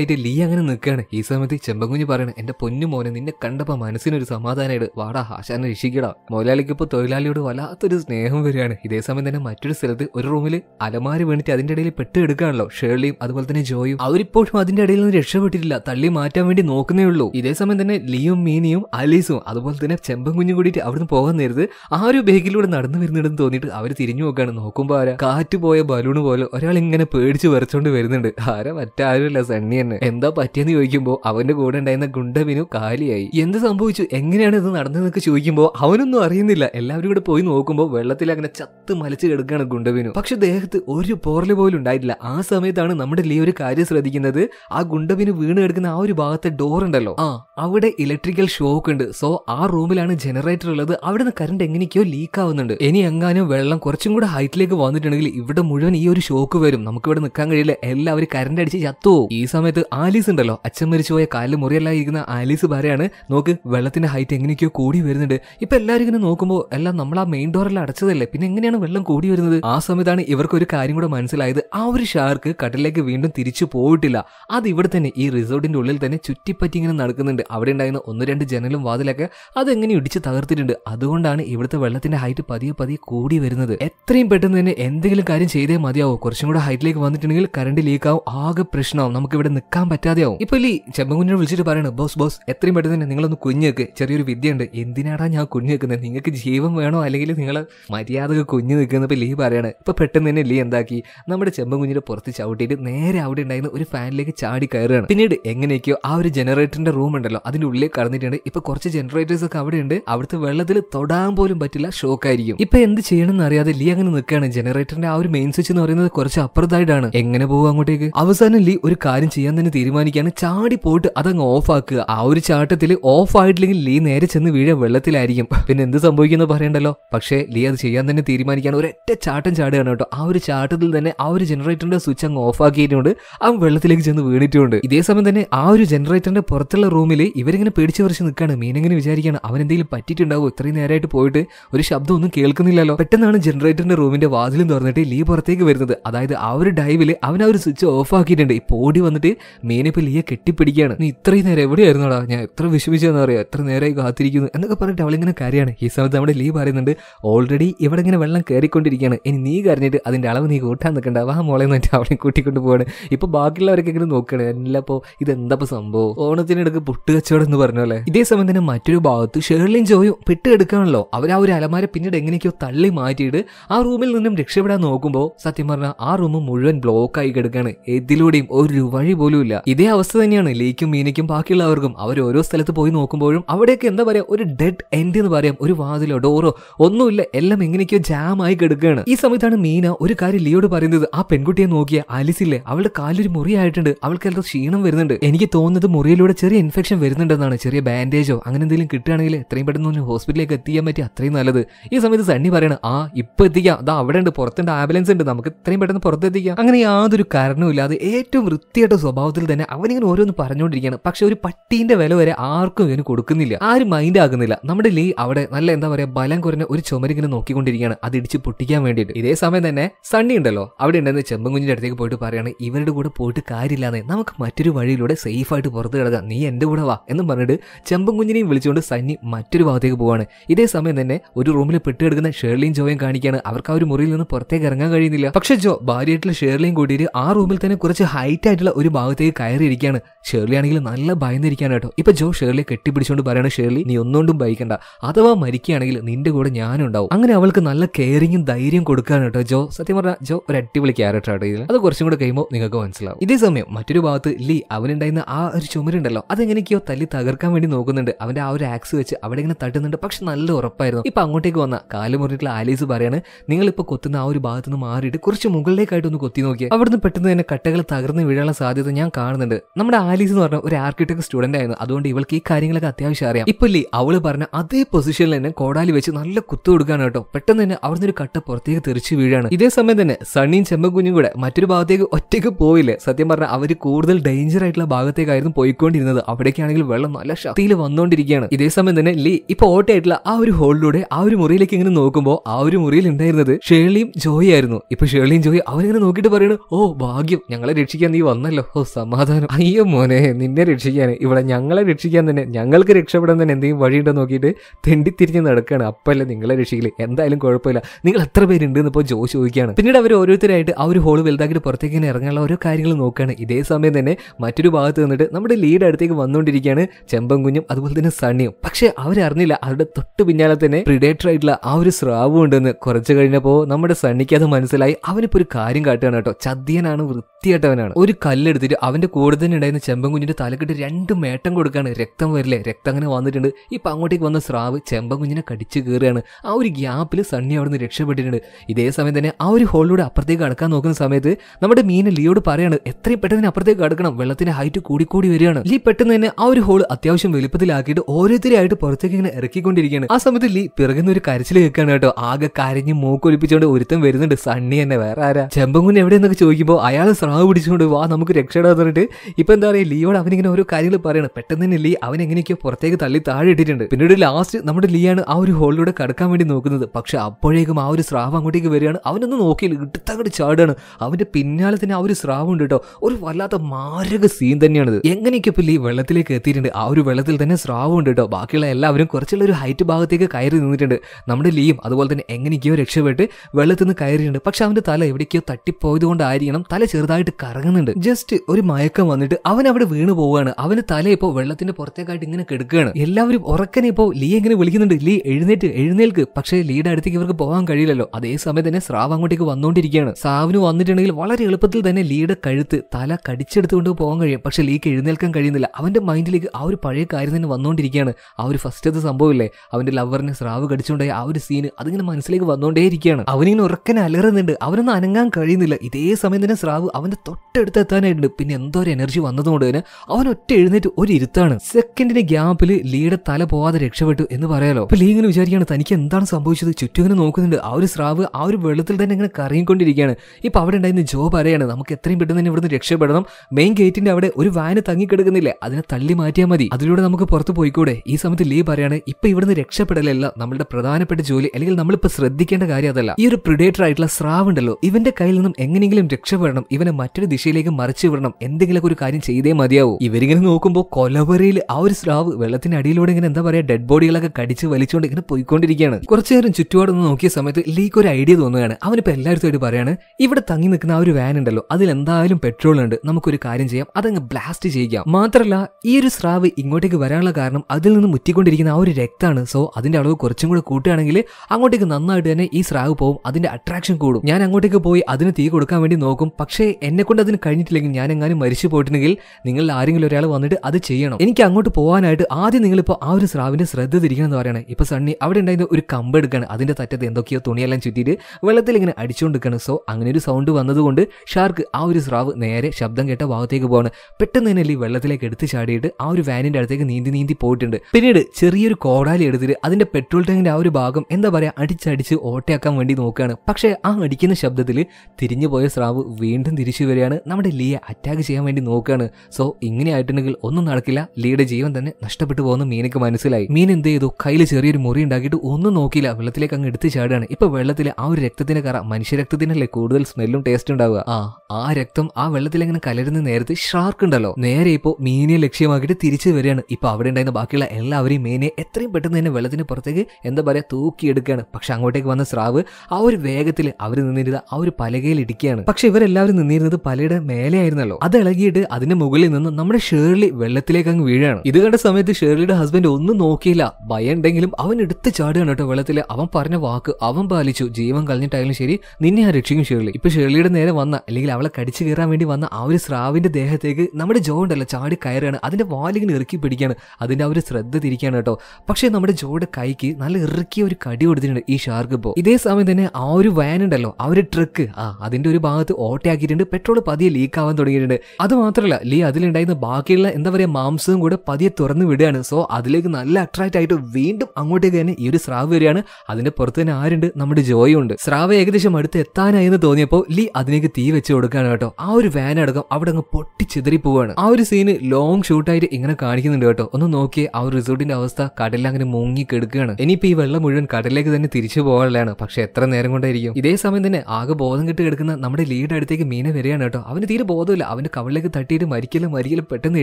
A: ആയിട്ട് ലീ അങ്ങനെ നിൽക്കുകയാണ് ഈ സമയത്ത് ചെമ്പൻ കുഞ്ഞ് എന്റെ പൊന്നു മോനെ നിന്നെ കണ്ട കണ്ടപ്പോ മനസ്സിനൊരു സമാധാനമായിട്ട് വാടാ ആശാനെ രക്ഷിക്കടാ മുതലാളിക്ക് ഇപ്പൊ തൊഴിലാളിയോട് വല്ലാത്തൊരു സ്നേഹം വരികയാണ് ഇതേ സമയം തന്നെ മറ്റൊരു സ്ഥലത്ത് ഒരു റൂമിൽ അലമാരി വേണിട്ട് അതിൻ്റെ ഇടയിൽ പെട്ട് എടുക്കാണല്ലോ ഷേർലിയും അതുപോലെ തന്നെ ജോയും അവരിപ്പോഴും അതിൻ്റെ ഇടയിൽ നിന്ന് രക്ഷപ്പെട്ടിട്ടില്ല തള്ളി മാറ്റാൻ വേണ്ടി നോക്കുന്നേ ഉള്ളൂ ഇതേ സമയം തന്നെ ലിയും മീനിയും അലീസും അതുപോലെ തന്നെ ചെമ്പം കുഞ്ഞും കൂടിയിട്ട് അവിടുന്ന് പോകാൻ നേരത്ത് ആ ഒരു ബേഗിലൂടെ നടന്നു വരുന്നിടന്ന് തോന്നിയിട്ട് അവർ തിരിഞ്ഞു നോക്കാണ് നോക്കുമ്പോ ആരാ കാറ്റ് പോയ ബലൂൺ പോലെ ഒരാൾ ഇങ്ങനെ പേടിച്ച് വരച്ചോണ്ട് വരുന്നുണ്ട് ആരാ അല്ല സണ്ണി തന്നെ എന്താ പറ്റിയെന്ന് ചോദിക്കുമ്പോൾ അവന്റെ കൂടെ ഉണ്ടായിരുന്ന ഗുണ്ടവിനു കാലിയായി എന്ത് സംഭവിച്ചു എങ്ങനെയാണ് ഇത് നടന്നതെന്നൊക്കെ ചോദിക്കുമ്പോൾ അവനൊന്നും അറിയുന്നില്ല എല്ലാവരും കൂടെ പോയി നോക്കുമ്പോൾ വെള്ളത്തിൽ അങ്ങനെ ചത്ത് മലച്ച് കിടക്കുകയാണ് ഗുണ്ടവിനു പക്ഷെ ദേഹത്ത് ഒരു പോറൽ പോലും ഉണ്ടായിട്ടില്ല ആ സമയത്താണ് നമ്മുടെ ലീ ഒരു കാര്യം ശ്രദ്ധിക്കുന്നത് ആ ഗുണ്ടവിന് വീണ് കിടക്കുന്ന ആ ഒരു ഭാഗത്തെ ഡോർ ഉണ്ടല്ലോ ആ അവിടെ ഇലക്ട്രിക്കൽ ഷോക്ക് ഉണ്ട് സോ ആ റൂമിലാണ് ജനറേറ്റർ ഉള്ളത് അവിടെ നിന്ന് കറണ്ട് എങ്ങനെയൊക്കെയോ ലീക്ക് ആവുന്നുണ്ട് ഇനി എങ്ങാനും വെള്ളം കുറച്ചും കൂടെ ഹൈറ്റിലേക്ക് വന്നിട്ടുണ്ടെങ്കിൽ ഇവിടെ മുഴുവൻ ഈ ഒരു ഷോക്ക് വരും നമുക്ക് ഇവിടെ നിൽക്കാൻ കഴിയില്ല എല്ലാവരും കറണ്ട് അടിച്ച് ചത്തുപോകും ഈ സമയത്ത് ആലീസ് ഉണ്ടല്ലോ അച്ഛൻ മരിച്ചുപോയ കാലിൽ മുറിയല്ലായിരിക്കുന്ന ആലീസ് ഭാര്യയാണ് നോക്കി നോക്ക് വെള്ളത്തിന്റെ ഹൈറ്റ് എങ്ങനെയൊക്കെയോ കൂടി വരുന്നുണ്ട് ഇപ്പൊ എല്ലാവരും ഇങ്ങനെ നോക്കുമ്പോൾ എല്ലാം നമ്മൾ ആ മെയിൻ ഡോറിൽ അടച്ചതല്ലേ പിന്നെ എങ്ങനെയാണ് വെള്ളം കൂടി വരുന്നത് ആ സമയത്താണ് ഇവർക്ക് ഒരു കാര്യം കൂടെ മനസ്സിലായത് ആ ഒരു ഷാർക്ക് കടലിലേക്ക് വീണ്ടും തിരിച്ചു പോയിട്ടില്ല അത് ഇവിടെ തന്നെ ഈ റിസോർട്ടിന്റെ ഉള്ളിൽ തന്നെ ചുറ്റിപ്പറ്റി ഇങ്ങനെ നടക്കുന്നുണ്ട് അവിടെ ഉണ്ടായിരുന്ന ഒന്ന് രണ്ട് ജനലും വാതിലൊക്കെ അത് എങ്ങനെ ഇടിച്ച് തകർത്തിട്ടുണ്ട് അതുകൊണ്ടാണ് ഇവിടുത്തെ വെള്ളത്തിന്റെ ഹൈറ്റ് പതിയെ പതിയെ കൂടി വരുന്നത് എത്രയും പെട്ടെന്ന് തന്നെ എന്തെങ്കിലും കാര്യം ചെയ്തേ മതിയാവും കുറച്ചും കൂടെ ഹൈറ്റിലേക്ക് വന്നിട്ടുണ്ടെങ്കിൽ കറണ്ട് ലീക്ക് ആവും ആകെ പ്രശ്നമാവും നമുക്ക് ഇവിടെ നിൽക്കാൻ പറ്റാതെയാവും ഇപ്പൊ ഈ ചെമ്പകുഞ്ഞിനെ വിളിച്ചിട്ട് പറയണം ബോസ് ബോസ് എത്രയും പെട്ടെന്ന് തന്നെ നിങ്ങളൊന്ന് ഒന്ന് കുഞ്ഞുവെക്ക് ചെറിയൊരു വിദ്യയുണ്ട് എന്തിനാടാ ഞാൻ കുഞ്ഞു വെക്കുന്നത് നിങ്ങൾക്ക് ജീവൻ വേണോ അല്ലെങ്കിൽ നിങ്ങൾ മര്യാദക്ക് കുഞ്ഞു നിൽക്കുന്നപ്പോൾ ലീ പറയാണ് ഇപ്പോൾ പെട്ടെന്ന് തന്നെ ലീ എന്താക്കി നമ്മുടെ ചെമ്പൻ കുഞ്ഞിനെ പുറത്ത് ചവിട്ടിയിട്ട് നേരെ അവിടെ ഉണ്ടായിരുന്ന ഒരു ഫാനിലേക്ക് ചാടി കയറുകയാണ് പിന്നീട് എങ്ങനെയൊക്കെയോ ആ ഒരു ജനറേറ്ററിന്റെ റൂം ഉണ്ടല്ലോ അതിൻ്റെ ഉള്ളിൽ കടന്നിട്ടുണ്ട് ഇപ്പൊ കുറച്ച് ജനറേറ്റേഴ്സ് ഒക്കെ അവിടെ ഉണ്ട് അവിടുത്തെ വെള്ളത്തിൽ തൊടാൻ പോലും പറ്റില്ല ഷോക്കായിരിക്കും ഇപ്പം എന്ത് ചെയ്യണമെന്ന് അറിയാതെ ലീ അങ്ങനെ നിൽക്കുകയാണ് ജനറേറ്ററിന്റെ ആ ഒരു മെയിൻ സ്വിച്ച് എന്ന് പറയുന്നത് കുറച്ച് അപ്പുറത്തായിട്ടാണ് എങ്ങനെ പോകും അങ്ങോട്ടേക്ക് അവസാനം ലീ ഒരു കാര്യം ചെയ്യാൻ തന്നെ തീരുമാനിക്കുകയാണ് ചാടി പോയിട്ട് അതങ്ങ് ഓഫ് ആക്കുക ആ ഒരു ചാട്ടത്തിൽ ഓഫ് ഓഫ് ആയിട്ടില്ലെങ്കിൽ ലീ നേരെ ചെന്ന് വീഴ വെള്ളത്തിലായിരിക്കും പിന്നെ എന്ത് സംഭവിക്കുന്ന പറയണ്ടല്ലോ പക്ഷേ ലീ അത് ചെയ്യാൻ തന്നെ തീരുമാനിക്കാൻ ഒരൊറ്റ ചാട്ടം ചാടുകയാണ് കേട്ടോ ആ ഒരു ചാട്ടത്തിൽ തന്നെ ആ ഒരു ജനറേറ്ററിന്റെ സ്വിച്ച് അങ്ങ് ഓഫ് ആക്കിയിട്ടുണ്ട് അവൻ വെള്ളത്തിലേക്ക് ചെന്ന് വീണിട്ടുണ്ട് ഇതേ സമയം തന്നെ ആ ഒരു ജനറേറ്ററിന്റെ പുറത്തുള്ള റൂമിൽ ഇവരിങ്ങനെ പേടിച്ച് പറിച്ച് നിൽക്കുകയാണ് മീനെങ്ങനെ വിചാരിക്കുകയാണ് അവൻ എന്തെങ്കിലും പറ്റിയിട്ടുണ്ടാവും ഇത്രയും നേരമായിട്ട് പോയിട്ട് ഒരു ശബ്ദം ഒന്നും കേൾക്കുന്നില്ലല്ലോ പെട്ടെന്നാണ് ജനറേറ്ററിന്റെ റൂമിന്റെ വാതിലും തുറന്നിട്ട് ലീ പുറത്തേക്ക് വരുന്നത് അതായത് ആ ഒരു ഡൈവിൽ അവൻ ആ ഒരു സ്വിച്ച് ഓഫ് ആക്കിയിട്ടുണ്ട് ഇപ്പോൾ ഓടി വന്നിട്ട് മീനെ ഇപ്പോൾ ലീയെ കെട്ടിപ്പിടിക്കുകയാണ് നീ ഇത്രയും നേരം എവിടെയായിരുന്നോടാ ഞാൻ എത്ര വിഷമിച്ച തിരിച്ചു വന്നറിയാം എത്ര നേരമായി കാത്തിരിക്കുന്നു എന്നൊക്കെ പറഞ്ഞിട്ട് അവളിങ്ങനെ കാര്യമാണ് ഈ സമയത്ത് നമ്മുടെ ലീ പറയുന്നുണ്ട് ഓൾറെഡി ഇവിടെ ഇങ്ങനെ വെള്ളം കയറിക്കൊണ്ടിരിക്കുകയാണ് ഇനി നീ കരഞ്ഞിട്ട് അതിൻ്റെ അളവ് നീ കൂട്ടാൻ നിൽക്കണ്ട വാ മോളെ എന്നിട്ട് അവളെ കൂട്ടിക്കൊണ്ട് പോവാണ് ഇപ്പോൾ ബാക്കിയുള്ളവരൊക്കെ ഇങ്ങനെ നോക്കുകയാണ് എന്നല്ലപ്പോൾ ഇതെന്തപ്പോൾ സംഭവം ഓണത്തിനിടക്ക് പുട്ട് കച്ചവടം എന്ന് പറഞ്ഞു അല്ലേ ഇതേ സമയം തന്നെ മറ്റൊരു ഭാഗത്ത് ഷേർലിയും ജോയും പെട്ടെടുക്കുകയാണല്ലോ അവർ ആ ഒരു അലമാര പിന്നീട് എങ്ങനെയൊക്കെയോ തള്ളി മാറ്റിയിട്ട് ആ റൂമിൽ നിന്നും രക്ഷപ്പെടാൻ നോക്കുമ്പോൾ സത്യം പറഞ്ഞാൽ ആ റൂം മുഴുവൻ ബ്ലോക്ക് ആയി കിടക്കുകയാണ് എതിലൂടെയും ഒരു വഴി പോലും ഇല്ല ഇതേ അവസ്ഥ തന്നെയാണ് ലീക്കും മീനയ്ക്കും ബാക്കിയുള്ളവർക്കും അവർ ഓരോ സ്ഥലത്ത് പോയി നോക്കുമ്പോഴും അവിടെയൊക്കെ എന്താ പറയുക ഒരു ഡെഡ് എൻഡ് എന്ന് പറയാം ഒരു വാതിലോ ഡോറോ ഒന്നുമില്ല എല്ലാം എങ്ങനെയൊക്കെയോ ആയി കിടക്കുകയാണ് ഈ സമയത്താണ് മീന ഒരു കാര്യം ലിയോട് പറയുന്നത് ആ പെൺകുട്ടിയെ നോക്കിയ ആലിസില്ലേ അവളുടെ കാലൊരു മുറിയായിട്ടുണ്ട് അവൾക്ക് എന്തോ ക്ഷീണം വരുന്നുണ്ട് എനിക്ക് തോന്നുന്നത് മുറിയിലൂടെ ചെറിയ ഇൻഫെക്ഷൻ വരുന്നുണ്ടെന്നാണ് ചെറിയ ബാൻഡേജോ അങ്ങനെ എന്തെങ്കിലും കിട്ടുകയാണെങ്കിൽ എത്രയും പെട്ടെന്ന് ഒന്ന് ഹോസ്പിറ്റലിലേക്ക് എത്തിക്കാൻ പറ്റി അത്രയും നല്ലത് ഈ സമയത്ത് സണ്ണി പറയണം ആ ഇപ്പൊ എത്തിക്കാം അതാ അവിടെ ഉണ്ട് പുറത്തുണ്ട് ആംബുലൻസ് ഉണ്ട് നമുക്ക് എത്രയും പെട്ടെന്ന് പുറത്തെത്തിക്കാം അങ്ങനെ യാതൊരു കാരണവും ഇല്ലാതെ ഏറ്റവും വൃത്തിയായിട്ട് സ്വഭാവത്തിൽ തന്നെ അവനിങ്ങനെ ഓരോന്ന് പറഞ്ഞുകൊണ്ടിരിക്കുകയാണ് പക്ഷെ ഒരു പട്ടീന്റെ വില വരെ ആർക്കും ഒന്നും ഇവന് കൊടുക്കുന്നില്ല ആരും മൈൻഡ് ആകുന്നില്ല നമ്മുടെ ലീ അവിടെ നല്ല എന്താ പറയാ ബലം കുറഞ്ഞ ഒരു ചുമരിങ്ങനെ നോക്കിക്കൊണ്ടിരിക്കുകയാണ് അത് ഇടിച്ച് പൊട്ടിക്കാൻ വേണ്ടിയിട്ട് ഇതേ സമയം തന്നെ സണ്ണി ഉണ്ടല്ലോ അവിടെ ഉണ്ടെന്ന് ചെമ്പുകുഞ്ഞിന്റെ അടുത്തേക്ക് പോയിട്ട് പറയാണ് ഇവരുടെ കൂടെ പോയിട്ട് കാര്യമില്ലാതെ നമുക്ക് മറ്റൊരു വഴിയിലൂടെ സേഫ് ആയിട്ട് പുറത്ത് കിടക്കാം നീ എന്റെ കൂടെ വാ എന്ന് പറഞ്ഞിട്ട് ചെമ്പൻകുഞ്ഞിനെയും വിളിച്ചുകൊണ്ട് സണ്ണി മറ്റൊരു ഭാഗത്തേക്ക് പോവാണ് ഇതേ സമയം തന്നെ ഒരു റൂമിൽ പെട്ടുകിടക്കുന്ന ഷേർലിയും ജോയും കാണിക്കാണ് അവർക്ക് ആ ഒരു മുറിയിൽ നിന്ന് പുറത്തേക്ക് ഇറങ്ങാൻ കഴിയുന്നില്ല പക്ഷെ ജോ ഭാര്യയായിട്ടുള്ള ഷേർലിയും കൂട്ടിയിട്ട് ആ റൂമിൽ തന്നെ കുറച്ച് ഹൈറ്റ് ആയിട്ടുള്ള ഒരു ഭാഗത്തേക്ക് കയറിയിരിക്കുകയാണ് ഷേർലി ആണെങ്കിൽ നല്ല ഭയന്നിരിക്കാണ് കേട്ടോ ഇപ്പൊ ജോ ഷേർലിയെ കെട്ടിപ്പിടിച്ചുകൊണ്ട് പറയണ ഷേർലി നീ ഒന്നുകൊണ്ടും ഭയക്കണ്ട അഥവാ മരിക്കുകയാണെങ്കിൽ നിന്റെ കൂടെ ഞാനുണ്ടാവും അങ്ങനെ അവൾക്ക് നല്ല കെയറിങ്ങും ധൈര്യം കൊടുക്കാൻ കേട്ടോ ജോ സത്യം പറഞ്ഞാൽ ജോ ഒരു അടിപൊളി ക്യാരക്ടർ ആയിട്ട് ഇതിൽ അത് കുറച്ചും കൂടെ കഴിയുമ്പോൾ നിങ്ങൾക്ക് മനസ്സിലാവും ഇതേ സമയം മറ്റൊരു ഭാഗത്ത് ലീ അവനുണ്ടായിരുന്ന ആ ഒരു ചുമരുണ്ടല്ലോ അതെങ്ങനെയൊക്കെയോ തല്ലി തകർക്കാൻ വേണ്ടി നോക്കുന്നുണ്ട് അവന്റെ ആ ഒരു ആക്സ് വെച്ച് അവിടെ ഇങ്ങനെ തട്ടുന്നുണ്ട് പക്ഷെ നല്ല ഉറപ്പായിരുന്നു ഇപ്പൊ അങ്ങോട്ടേക്ക് വന്ന കാല് മുറിയിട്ടുള്ള ആലീസ് പറയാണ് നിങ്ങളിപ്പോൾ കൊത്തുന്ന ആ ഒരു ഭാഗത്ത് നിന്ന് മാറിയിട്ട് കുറച്ച് മുകളിലേക്കായിട്ട് ഒന്ന് കൊത്തി നോക്കിയാൽ അവിടുന്ന് പെട്ടെന്ന് തന്നെ കട്ടകൾ തകർന്ന് വീഴാനുള്ള സാധ്യത ഞാൻ കാണുന്നുണ്ട് നമ്മുടെ ആലീസ് എന്ന് പറഞ്ഞ ഒരു ആർക്കിടെക്ട് സ്റ്റുഡന്റ് ആയിരുന്നു അതുകൊണ്ട് ഇവൾക്ക് ഈ കാര്യം കാര്യങ്ങളൊക്കെ അത്യാവശ്യം അറിയാം ഇപ്പൊ ഇല്ലേ അവള് പറഞ്ഞ അതേ പൊസിഷനിൽ തന്നെ കോടാലി വെച്ച് നല്ല കുത്തു കൊടുക്കാണ് കേട്ടോ പെട്ടെന്ന് തന്നെ നിന്ന് ഒരു കട്ട പുറത്തേക്ക് തെറിച്ച് വീഴാണ് ഇതേ സമയം തന്നെ സണ്ണിയും ചെമ്മക്കുഞ്ഞും കൂടെ മറ്റൊരു ഭാഗത്തേക്ക് ഒറ്റയ്ക്ക് പോയില്ലേ സത്യം പറഞ്ഞാൽ അവര് കൂടുതൽ ഡേഞ്ചർ ആയിട്ടുള്ള ഭാഗത്തേക്കായിരുന്നു പോയിക്കൊണ്ടിരുന്നത് അവിടേക്കാണെങ്കിൽ വെള്ളം നല്ല ശക്തിയിൽ വന്നുകൊണ്ടിരിക്കുകയാണ് ഇതേ സമയം തന്നെ ലീ ഇപ്പൊ ഓട്ടയായിട്ടുള്ള ആ ഒരു ഹോളിലൂടെ ആ ഒരു മുറിയിലേക്ക് ഇങ്ങനെ നോക്കുമ്പോൾ ആ ഒരു മുറിയിൽ ഉണ്ടായിരുന്നത് ഷേളിയും ജോയി ആയിരുന്നു ഇപ്പൊ ഷേളിയും ജോയി അവരിങ്ങനെ നോക്കിട്ട് പറയുന്നു ഓ ഭാഗ്യം ഞങ്ങളെ രക്ഷിക്കാൻ നീ വന്നല്ലോ ഓ സമാധാനം അയ്യോ മോനെ നിന്നെ രക്ഷിക്കാൻ ഇവിടെ ഞങ്ങളെ രക്ഷിക്കാൻ തന്നെ ഞങ്ങൾക്ക് രക്ഷപ്പെടാൻ എന്തെങ്കിലും വഴിയുണ്ടോ നോക്കിയിട്ട് തെണ്ടി തിരിഞ്ഞ് നടക്കുകയാണ് അപ്പല്ലേ നിങ്ങളെ രക്ഷിക്കില്ല എന്തായാലും കുഴപ്പമില്ല നിങ്ങൾ എത്ര പേരുണ്ട് എന്ന് ഇപ്പോൾ ജോ ചോദിക്കുകയാണ് പിന്നീട് അവർ ഓരോരുത്തരായിട്ട് ആ ഒരു ഹോൾ വലുതാക്കിയിട്ട് പുറത്തേക്ക് തന്നെ ഇറങ്ങാനുള്ള ഓരോ കാര്യങ്ങൾ നോക്കുകയാണ് ഇതേ സമയം തന്നെ മറ്റൊരു ഭാഗത്ത് നിന്നിട്ട് നമ്മുടെ ലീഡ് അടുത്തേക്ക് വന്നുകൊണ്ടിരിക്കുകയാണ് ചെമ്പം കുഞ്ഞും അതുപോലെ തന്നെ സണ്ണിയും പക്ഷേ അവരറിഞ്ഞില്ല അവരുടെ തൊട്ട് പിന്നാലെ തന്നെ പ്രിഡേറ്റർ ആയിട്ടുള്ള ആ ഒരു സ്രാവും ഉണ്ടെന്ന് കുറച്ച് കഴിഞ്ഞപ്പോൾ നമ്മുടെ സണ്ണിക്ക് അത് മനസ്സിലായി അവനിപ്പോൾ ഒരു കാര്യം കാട്ടുകയാണ് കേട്ടോ ചതിയനാണ് വൃത്തിയായിട്ടവനാണ് ഒരു കല്ലെടുത്തിട്ട് അവന്റെ കൂടെ തന്നെ ഉണ്ടായിരുന്ന ചെമ്പം കുഞ്ഞിന്റെ തലക്കെട്ട് രണ്ട് മേട്ടം കൊടുക്കുകയാണ് രക്തം വരുന്നത് വരില്ലേ രക്തം അങ്ങനെ വന്നിട്ടുണ്ട് ഇപ്പം അങ്ങോട്ടേക്ക് വന്ന സ്രാവ് ചെമ്പകുഞ്ഞിനെ കടിച്ചു കയറുകയാണ് ആ ഒരു ഗ്യാപ്പിൽ സണ്ണി അവിടെ നിന്ന് രക്ഷപ്പെട്ടിട്ടുണ്ട് ഇതേ സമയം തന്നെ ആ ഒരു ഹോളിലൂടെ അപ്പുറത്തേക്ക് കടക്കാൻ നോക്കുന്ന സമയത്ത് നമ്മുടെ മീൻ ലിയോട് പറയാണ് എത്രയും പെട്ടെന്ന് അപ്പുറത്തേക്ക് കടക്കണം വെള്ളത്തിന്റെ ഹൈറ്റ് കൂടിക്കൂടി വരികയാണ് ലീ പെട്ടെന്ന് തന്നെ ആ ഒരു ഹോൾ അത്യാവശ്യം വലുപ്പത്തിലാക്കിയിട്ട് ഓരോരുത്തരായിട്ട് പുറത്തേക്ക് ഇങ്ങനെ ഇറക്കിക്കൊണ്ടിരിക്കുകയാണ് ആ സമയത്ത് ലീ പിറകുന്ന ഒരു കരച്ചിൽ കേൾക്കാണ് കേട്ടോ ആകെ കരഞ്ഞ് മൂക്കൊലിപ്പിച്ചുകൊണ്ട് ഒരുത്തം വരുന്നുണ്ട് സണ്ണി തന്നെ വേറെ ആരാ എവിടെ എവിടെയെന്നൊക്കെ ചോദിക്കുമ്പോൾ അയാൾ സ്രാവ് പിടിച്ചുകൊണ്ട് വാ നമുക്ക് രക്ഷപ്പെടാന്ന് പറഞ്ഞിട്ട് ഇപ്പൊ എന്താ പറയുക ലിയോട് അവനിങ്ങനെ ഓരോ കാര്യങ്ങൾ പറയണം പെട്ടെന്ന് തന്നെ ലീ അവൻ എങ്ങനെയൊക്കെയോ പുറത്തേക്ക് തള്ളി താഴെ ഇട്ടിട്ടുണ്ട് പിന്നീട് ലാസ്റ്റ് നമ്മുടെ ലിയാണ് ആ ഒരു ഹോളിലൂടെ കടക്കാൻ വേണ്ടി നോക്കുന്നത് പക്ഷെ അപ്പോഴേക്കും ആ ഒരു സ്രാവ് അങ്ങോട്ടേക്ക് വരികയാണ് അവനൊന്നും നോക്കിയില്ല ഇട്ടത്തങ്ങോട്ട് ചാടുകയാണ് അവന്റെ പിന്നാലെ തന്നെ ആ ഒരു സ്രാവ് ഉണ്ട് കേട്ടോ ഒരു വല്ലാത്ത മാരക സീൻ തന്നെയാണ് എങ്ങനെയൊക്കെ ഇപ്പൊ ലീ വെള്ളത്തിലേക്ക് എത്തിയിട്ടുണ്ട് ആ ഒരു വെള്ളത്തിൽ തന്നെ സ്രാവ് ഉണ്ട് കേട്ടോ ബാക്കിയുള്ള എല്ലാവരും കുറച്ചുള്ള ഒരു ഹൈറ്റ് ഭാഗത്തേക്ക് കയറി നിന്നിട്ടുണ്ട് നമ്മുടെ ലീയും അതുപോലെ തന്നെ എങ്ങനെയൊക്കെയോ രക്ഷപ്പെട്ട് വെള്ളത്തിൽ നിന്ന് കയറിയിട്ടുണ്ട് പക്ഷെ അവന്റെ തല എവിടേക്കോ തട്ടിപ്പോയത് കൊണ്ടായിരിക്കണം തല ചെറുതായിട്ട് കറങ്ങുന്നുണ്ട് ജസ്റ്റ് ഒരു മയക്കം വന്നിട്ട് അവൻ അവിടെ വീണ് പോവുകയാണ് അവന് തല ഇപ്പോൾ വെള്ളത്തിന്റെ പുറത്തേക്ക് ആയിട്ട് ഇങ്ങനെ കിടക്കുകയാണ് എല്ലാവരും ഉറക്കനെ ഇപ്പോ ലീ എങ്ങനെ വിളിക്കുന്നുണ്ട് ലീ എഴുന്നേറ്റ് എഴുന്നേൽക്ക് പക്ഷേ ലീയുടെ അടുത്തേക്ക് ഇവർക്ക് പോകാൻ കഴിയില്ലല്ലോ അതേ സമയത്ത് തന്നെ സ്രാവ് അങ്ങോട്ടേക്ക് വന്നുകൊണ്ടിരിക്കുകയാണ് സ്രാവിന് വന്നിട്ടുണ്ടെങ്കിൽ വളരെ എളുപ്പത്തിൽ തന്നെ ലീയുടെ കഴുത്ത് തല കടിച്ചെടുത്തുകൊണ്ട് പോകാൻ കഴിയും പക്ഷേ ലീക്ക് എഴുന്നേൽക്കാൻ കഴിയുന്നില്ല അവന്റെ മൈൻഡിലേക്ക് ആ ഒരു പഴയ കാര്യം തന്നെ വന്നുകൊണ്ടിരിക്കുകയാണ് ആ ഒരു ഫസ്റ്റത്തെ സംഭവമില്ലേ അവന്റെ ലവറിനെ സ്രാവ് കടിച്ചുകൊണ്ടായി ആ ഒരു സീന് അതിങ്ങനെ മനസ്സിലേക്ക് വന്നുകൊണ്ടേയിരിക്കുകയാണ് അവനിങ്ങനെ ഉറക്കനെ അലറുന്നുണ്ട് അവനൊന്നും അനങ്ങാൻ കഴിയുന്നില്ല ഇതേ സമയം തന്നെ സ്രാവ് അവന്റെ തൊട്ടടുത്ത് എത്താനായിട്ടുണ്ട് പിന്നെ എന്തോ ഒരു എനർജി വന്നതുകൊണ്ട് തന്നെ അവൻ ഒറ്റ എഴുന്നേറ്റ് ഒരു ഇരുത്താണ് സെക്കൻഡ് സെക്കൻഡിന്റെ ഗ്യാപ്പിൽ ലീയുടെ തല പോവാതെ രക്ഷപ്പെട്ടു എന്ന് പറയാലോ അപ്പൊ ലീ ഇങ്ങനെ വിചാരിക്കുകയാണ് തനിക്ക് എന്താണ് സംഭവിച്ചത് ചുറ്റും ഇങ്ങനെ നോക്കുന്നുണ്ട് ആ ഒരു സ്രാവ് ആ ഒരു വെള്ളത്തിൽ തന്നെ ഇങ്ങനെ കറങ്ങിക്കൊണ്ടിരിക്കുകയാണ് ഇപ്പൊ അവിടെ ഉണ്ടായിരുന്ന ജോ പറയാണ് നമുക്ക് എത്രയും പെട്ടെന്ന് തന്നെ ഇവിടുന്ന് രക്ഷപ്പെടണം മെയിൻ ഗേറ്റിന്റെ അവിടെ ഒരു വാന് തങ്ങിക്കിടക്കുന്നില്ലേ അതിനെ തള്ളി മാറ്റിയാൽ മതി അതിലൂടെ നമുക്ക് പുറത്ത് പോയിക്കൂടെ ഈ സമയത്ത് ലീ പറയാണ് ഇപ്പൊ ഇവിടുന്ന് രക്ഷപ്പെടലല്ല നമ്മുടെ പ്രധാനപ്പെട്ട ജോലി അല്ലെങ്കിൽ നമ്മളിപ്പോ ശ്രദ്ധിക്കേണ്ട കാര്യം അതല്ല ഈ ഒരു പ്രിഡേറ്റർ ആയിട്ടുള്ള സ്രാവ് ഉണ്ടല്ലോ ഇവന്റെ കയ്യിൽ നിന്നും എങ്ങനെയെങ്കിലും രക്ഷപ്പെടണം ഇവനെ മറ്റൊരു ദിശയിലേക്ക് മറിച്ചു വിടണം എന്തെങ്കിലും ഒരു കാര്യം ചെയ്തേ മതിയാവും ഇവരിങ്ങനെ നോക്കുമ്പോൾ കൊലവറയിൽ ആ ഒരു സ്രാവ് വെള്ളത്തിന്റെ അടിയിലൂടെ ഇങ്ങനെ എന്താ പറയാ ഡെഡ് ബോഡികളൊക്കെ കടിച്ച് വലിച്ചുകൊണ്ട് ഇങ്ങനെ പോയിക്കൊണ്ടിരിക്കുകയാണ് കുറച്ചു നേരം ചുറ്റുപാടൊന്ന് നോക്കിയ സമയത്ത് ലീക്ക് ഒരു ഐഡിയ തോന്നുകയാണ് അവനിപ്പോൾ എല്ലായിടത്തുമായിട്ട് പറയാണ് ഇവിടെ തങ്ങി നിൽക്കുന്ന ആ ഒരു വാൻ ഉണ്ടല്ലോ അതിൽ എന്തായാലും പെട്രോൾ ഉണ്ട് നമുക്കൊരു കാര്യം ചെയ്യാം അതങ്ങ് ബ്ലാസ്റ്റ് ചെയ്യാം മാത്രമല്ല ഈ ഒരു സ്രാവ് ഇങ്ങോട്ടേക്ക് വരാനുള്ള കാരണം അതിൽ നിന്ന് മുറ്റിക്കൊണ്ടിരിക്കുന്ന ആ ഒരു രക്തമാണ് സോ അതിന്റെ അളവ് കുറച്ചും കൂടെ കൂട്ടുകയാണെങ്കിൽ അങ്ങോട്ടേക്ക് നന്നായിട്ട് തന്നെ ഈ സ്രാവ് പോകും അതിന്റെ അട്രാക്ഷൻ കൂടും ഞാൻ അങ്ങോട്ടേക്ക് പോയി അതിന് തീ കൊടുക്കാൻ വേണ്ടി നോക്കും പക്ഷേ എന്നെ കൊണ്ട് അതിന് കഴിഞ്ഞിട്ടില്ലെങ്കിൽ ഞാൻ എങ്ങാനും മരിച്ചു പോയിട്ടുണ്ടെങ്കിൽ നിങ്ങൾ ആരെങ്കിലും ഒരാൾ വന്നിട്ട് അത് ചെയ്യണം എനിക്ക് അങ്ങോട്ട് പോകാൻ പോകാനായിട്ട് ആദ്യം നിങ്ങളിപ്പോൾ ആ ഒരു സ്രാവിൻ്റെ ശ്രദ്ധ തിരിക്കണം എന്ന് പറയുന്നത് ഇപ്പോൾ സണ്ണി അവിടെ ഉണ്ടായിരുന്ന ഒരു കമ്പ് എടുക്കുകയാണ് അതിൻ്റെ തറ്റത്ത് എന്തൊക്കെയോ തുണിയെല്ലാം ചുറ്റിയിട്ട് വെള്ളത്തിൽ ഇങ്ങനെ അടിച്ചുകൊണ്ടിരിക്കുകയാണ് സോ അങ്ങനെ ഒരു സൗണ്ട് വന്നതുകൊണ്ട് ഷാർക്ക് ആ ഒരു സ്രാവ് നേരെ ശബ്ദം കേട്ട ഭാഗത്തേക്ക് പോവാണ് പെട്ടെന്ന് തന്നെ ഈ വെള്ളത്തിലേക്ക് എടുത്ത് ചാടിയിട്ട് ആ ഒരു വാനിൻ്റെ അടുത്തേക്ക് നീന്തി നീന്തി പോയിട്ടുണ്ട് പിന്നീട് ചെറിയൊരു കോടാലി എടുത്തിട്ട് അതിൻ്റെ പെട്രോൾ ടാങ്കിൻ്റെ ആ ഒരു ഭാഗം എന്താ പറയുക അടിച്ചടിച്ച് ഓട്ടയാക്കാൻ വേണ്ടി നോക്കുകയാണ് പക്ഷേ ആ അടിക്കുന്ന ശബ്ദത്തിൽ തിരിഞ്ഞു പോയ സ്രാവ് വീണ്ടും തിരിച്ചു വരികയാണ് നമ്മുടെ ലീയെ അറ്റാക്ക് ചെയ്യാൻ വേണ്ടി നോക്കുകയാണ് സോ ഇങ്ങനെ ആയിട്ടുണ്ടെങ്കിൽ ഒന്നും നടക്കില്ല ലീയുടെ ജീവൻ തന്നെ നഷ്ടപ്പെട്ടു പോകുന്ന മീനക്ക് മനസ്സിലായി മീൻ എന്ത് ചെയ്തു കയ്യിൽ ചെറിയൊരു മുറി ഉണ്ടാക്കിയിട്ട് ഒന്നും നോക്കിയില്ല വെള്ളത്തിലേക്ക് അങ്ങ് എടുത്ത് ചാടുകയാണ് ഇപ്പൊ വെള്ളത്തിലെ ആ ഒരു രക്തത്തിന്റെ കറ മനുഷ്യ രക്തത്തിനല്ലേ കൂടുതൽ സ്മെല്ലും ടേസ്റ്റ് ഉണ്ടാവുക ആ ആ രക്തം ആ വെള്ളത്തിൽ ഇങ്ങനെ കലരുന്ന നേരത്തെ ഷാർക്ക് ഉണ്ടല്ലോ നേരെ ഇപ്പോ മീനെ ലക്ഷ്യമാക്കിയിട്ട് തിരിച്ചു വരികയാണ് ഇപ്പൊ അവിടെ ഉണ്ടായിരുന്ന ബാക്കിയുള്ള എല്ലാവരെയും മീനെ എത്രയും പെട്ടെന്ന് തന്നെ വെള്ളത്തിന് പുറത്തേക്ക് എന്താ പറയാ തൂക്കിയെടുക്കുകയാണ് പക്ഷെ അങ്ങോട്ടേക്ക് വന്ന സ്രാവ് ആ ഒരു വേഗത്തിൽ അവർ നിന്നിരുന്ന ആ ഒരു പലകയിൽ ഇടിക്കുകയാണ് പക്ഷെ ഇവരെല്ലാവരും നിന്നിരുന്നത് പലയുടെ ആയിരുന്നല്ലോ അത് ഇളകിയിട്ട് അതിന്റെ മുകളിൽ നിന്ന് നമ്മുടെ ഷേർലി വെള്ളത്തിലേക്ക് അങ്ങ് വീഴാണ് ഇത് മുങ്ങുകയുടെ സമയത്ത് ഷെർലിയുടെ ഹസ്ബൻഡ് ഒന്നും നോക്കിയില്ല ഭയണ്ടെങ്കിലും അവൻ എടുത്ത് ചാടുകയാണ് കേട്ടോ വെള്ളത്തിൽ അവൻ പറഞ്ഞ വാക്ക് അവൻ പാലിച്ചു ജീവൻ കളഞ്ഞിട്ടായാലും ശരി നിന്നെ ആ രക്ഷിക്കും ഷേർലി ഇപ്പൊ ഷേർലിയുടെ നേരെ വന്ന അല്ലെങ്കിൽ അവളെ കടിച്ചു കയറാൻ വേണ്ടി വന്ന ആ ഒരു സ്രാവിന്റെ ദേഹത്തേക്ക് നമ്മുടെ ജോ ഉണ്ടല്ലോ ചാടി കയറുകയാണ് അതിന്റെ വാലിങ്ങനെ ഇറക്കി പിടിക്കുകയാണ് അതിന്റെ ആ ഒരു ശ്രദ്ധ തിരിക്കുകയാണ് കേട്ടോ പക്ഷെ നമ്മുടെ ജോയുടെ കൈക്ക് നല്ല ഇറക്കിയ ഒരു കടി കൊടുത്തിട്ടുണ്ട് ഈ ഷാർക്ക് ഇപ്പോ ഇതേ സമയം തന്നെ ആ ഒരു വാൻ ഉണ്ടല്ലോ ആ ഒരു ട്രക്ക് ആ അതിന്റെ ഒരു ഭാഗത്ത് ഓട്ടയാക്കിയിട്ടുണ്ട് പെട്രോൾ പതിയെ ലീക്ക് ആവാൻ തുടങ്ങിയിട്ടുണ്ട് അത് മാത്രമല്ല ലീ അതിലുണ്ടായിരുന്ന ബാക്കിയുള്ള എന്താ പറയുക മാംസവും കൂടെ പതിയെ തുറന്ന് വിടുകയാണ് സോ അതിലേക്ക് നല്ല അട്രാക്റ്റ് ആയിട്ട് വീണ്ടും അങ്ങോട്ടേക്ക് തന്നെ ഈ ഒരു സ്രാവ് വരികയാണ് അതിന്റെ പുറത്ത് തന്നെ ആരുണ്ട് നമ്മുടെ ജോയി ഉണ്ട് സ്രാവ് ഏകദേശം അടുത്ത് എത്താനായി എന്ന് തോന്നിയപ്പോ ലീ അതിലേക്ക് തീ വെച്ച് കൊടുക്കുകയാണ് കേട്ടോ ആ ഒരു വാൻ അടക്കം അവിടെ അങ്ങ് പൊട്ടിച്ചിതറി പോവാണ് ആ ഒരു സീന് ലോങ് ഷൂട്ടായിട്ട് ഇങ്ങനെ കാണിക്കുന്നുണ്ട് കേട്ടോ ഒന്ന് നോക്കിയേ ആ ഒരു റിസോർട്ടിന്റെ അവസ്ഥ കടലിൽ അങ്ങനെ മുങ്ങി കെടുക്കുകയാണ് ഇനിയിപ്പോ ഈ വെള്ളം മുഴുവൻ കടലിലേക്ക് തന്നെ തിരിച്ചു പോകാനുള്ളതാണ് പക്ഷെ എത്ര നേരം കൊണ്ടായിരിക്കും ഇതേ സമയം തന്നെ ആകെ ബോധം കെട്ട് കിടക്കുന്ന നമ്മുടെ ലീഡ് അടുത്തേക്ക് മീനെ വരികയാണ് കേട്ടോ അവന് തീരെ ബോധമില്ല അവന്റെ കവളിലേക്ക് തട്ടിയിട്ട് മരിക്കലും മരിക്കലും പെട്ടെന്ന്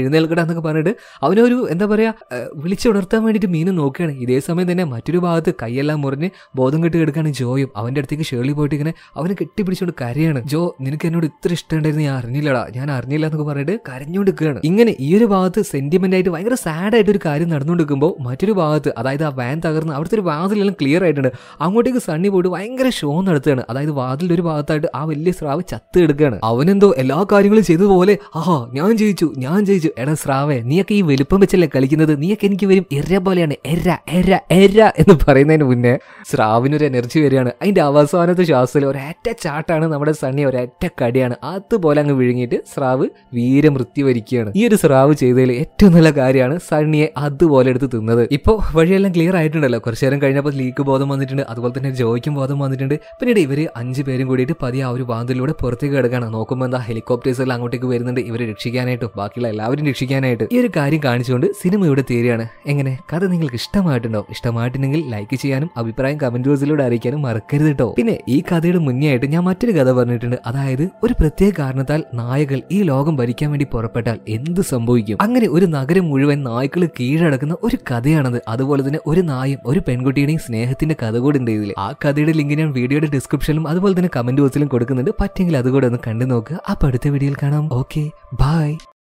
A: എഴുന്നേൽക്കട എന്നൊക്കെ പറഞ്ഞിട്ട് അവനൊരു എന്താ പറയുക വിളിച്ചുണർത്താൻ വേണ്ടിട്ട് മീനു നോക്കുകയാണ് ഇതേ സമയം തന്നെ മറ്റൊരു ഭാഗത്ത് കൈയെല്ലാം മുറിഞ്ഞ് ബോധം കെട്ടി കിടക്കുകയാണ് ജോയും അവന്റെ അടുത്തേക്ക് ഷേളി പോയിട്ട് ഇങ്ങനെ അവനെ കെട്ടിപ്പിടിച്ചുകൊണ്ട് കരയാണ് ജോ നിനക്ക് എന്നോട് ഇത്ര ഇഷ്ടമുണ്ടായിരുന്നു ഞാൻ അറിഞ്ഞില്ലടാ ഞാൻ അറിഞ്ഞില്ല എന്നൊക്കെ പറഞ്ഞിട്ട് കരഞ്ഞുകൊണ്ട് ഇങ്ങനെ ഈ ഒരു ഭാഗത്ത് സെന്റിമെന്റ് ആയിട്ട് ഭയങ്കര സാഡ് ആയിട്ട് ഒരു കാര്യം നടന്നുകൊണ്ടിരിക്കുമ്പോൾ മറ്റൊരു ഭാഗത്ത് അതായത് ആ വാൻ തകർന്ന് അവിടുത്തെ ഒരു വാതിലെല്ലാം ക്ലിയർ ആയിട്ടുണ്ട് അങ്ങോട്ടേക്ക് സണ്ണി പോയിട്ട് ഭയങ്കര ഷോ നടത്തുകയാണ് അതായത് വാതിലിന്റെ ഒരു ഭാഗത്തായിട്ട് ആ വലിയ സ്രാവ് ചത്ത് എടുക്കുകയാണ് അവനെന്തോ എല്ലാ കാര്യങ്ങളും ചെയ്തതുപോലെ ആഹാ ഞാൻ ജയിച്ചു ഞാൻ ജയിച്ചു എടാ സ്രാവേ നീയൊക്കെ ഈ വലിപ്പം വെച്ച് വെച്ചല്ലേ കളിക്കുന്നത് നീയൊക്കെ എനിക്ക് വരും എര പോലെയാണ് എര എര എര എന്ന് പറയുന്നതിന് മുന്നേ സ്രാവിനൊരു എനർജി വരികയാണ് അതിന്റെ അവസാനത്തെ ശ്വാസത്തിൽ ഒരറ്റ ചാട്ടാണ് നമ്മുടെ സണ്ണി ഒരറ്റ കടിയാണ് അതുപോലെ അങ്ങ് വിഴുങ്ങിയിട്ട് സ്രാവ് വീരമൃത്യു വരിക്കുകയാണ് ഈ ഒരു സ്രാവ് ചെയ്തതിൽ ഏറ്റവും നല്ല കാര്യമാണ് സണ്ണിയെ അതുപോലെ എടുത്ത് തിന്നത് ഇപ്പോൾ വഴിയെല്ലാം ക്ലിയർ ആയിട്ടുണ്ടല്ലോ കുറച്ചു നേരം കഴിഞ്ഞപ്പോൾ ലീക്ക് ബോധം വന്നിട്ടുണ്ട് അതുപോലെ തന്നെ ജോയ്ക്കും ബോധം വന്നിട്ടുണ്ട് പിന്നീട് ഇവർ അഞ്ച് പേരും കൂടിയിട്ട് പതി ആ ഒരു വാതിലൂടെ പുറത്തേക്ക് കിടക്കുകയാണ് നോക്കുമ്പോൾ എന്താ ഹെലികോപ്റ്റേഴ്സ് എല്ലാം അങ്ങോട്ടേക്ക് വരുന്നുണ്ട് ഇവരെ രക്ഷിക്കാനായിട്ടും ബാക്കിയുള്ള എല്ലാവരും രക്ഷിക്കാനായിട്ട് ഈ ഒരു കാര്യം കാണിച്ചു അറിയിച്ചുകൊണ്ട് സിനിമ ഇവിടെ തീരുകയാണ് എങ്ങനെ കഥ നിങ്ങൾക്ക് ഇഷ്ടമായിട്ടുണ്ടോ ഇഷ്ടമായിട്ടുണ്ടെങ്കിൽ ലൈക്ക് ചെയ്യാനും അഭിപ്രായം കമന്റ് ബോക്സിലൂടെ അറിയിക്കാനും മറക്കരുത് കേട്ടോ പിന്നെ ഈ കഥയുടെ മുന്നേ ആയിട്ട് ഞാൻ മറ്റൊരു കഥ പറഞ്ഞിട്ടുണ്ട് അതായത് ഒരു പ്രത്യേക കാരണത്താൽ നായകൾ ഈ ലോകം ഭരിക്കാൻ വേണ്ടി പുറപ്പെട്ടാൽ എന്ത് സംഭവിക്കും അങ്ങനെ ഒരു നഗരം മുഴുവൻ നായ്ക്കൾ കീഴടക്കുന്ന ഒരു കഥയാണത് അതുപോലെ തന്നെ ഒരു നായും ഒരു പെൺകുട്ടിയുടെയും സ്നേഹത്തിന്റെ കഥ കൂടെ ഉണ്ട് ഇതിൽ ആ കഥയുടെ ലിങ്ക് ഞാൻ വീഡിയോയുടെ ഡിസ്ക്രിപ്ഷനിലും അതുപോലെ തന്നെ കമന്റ് ബോക്സിലും കൊടുക്കുന്നുണ്ട് പറ്റെങ്കിൽ അതുകൂടെ ഒന്ന് കണ്ടു നോക്കുക അപ്പൊ അടുത്ത വീഡിയോയിൽ കാണാം ഓക്കെ ബൈ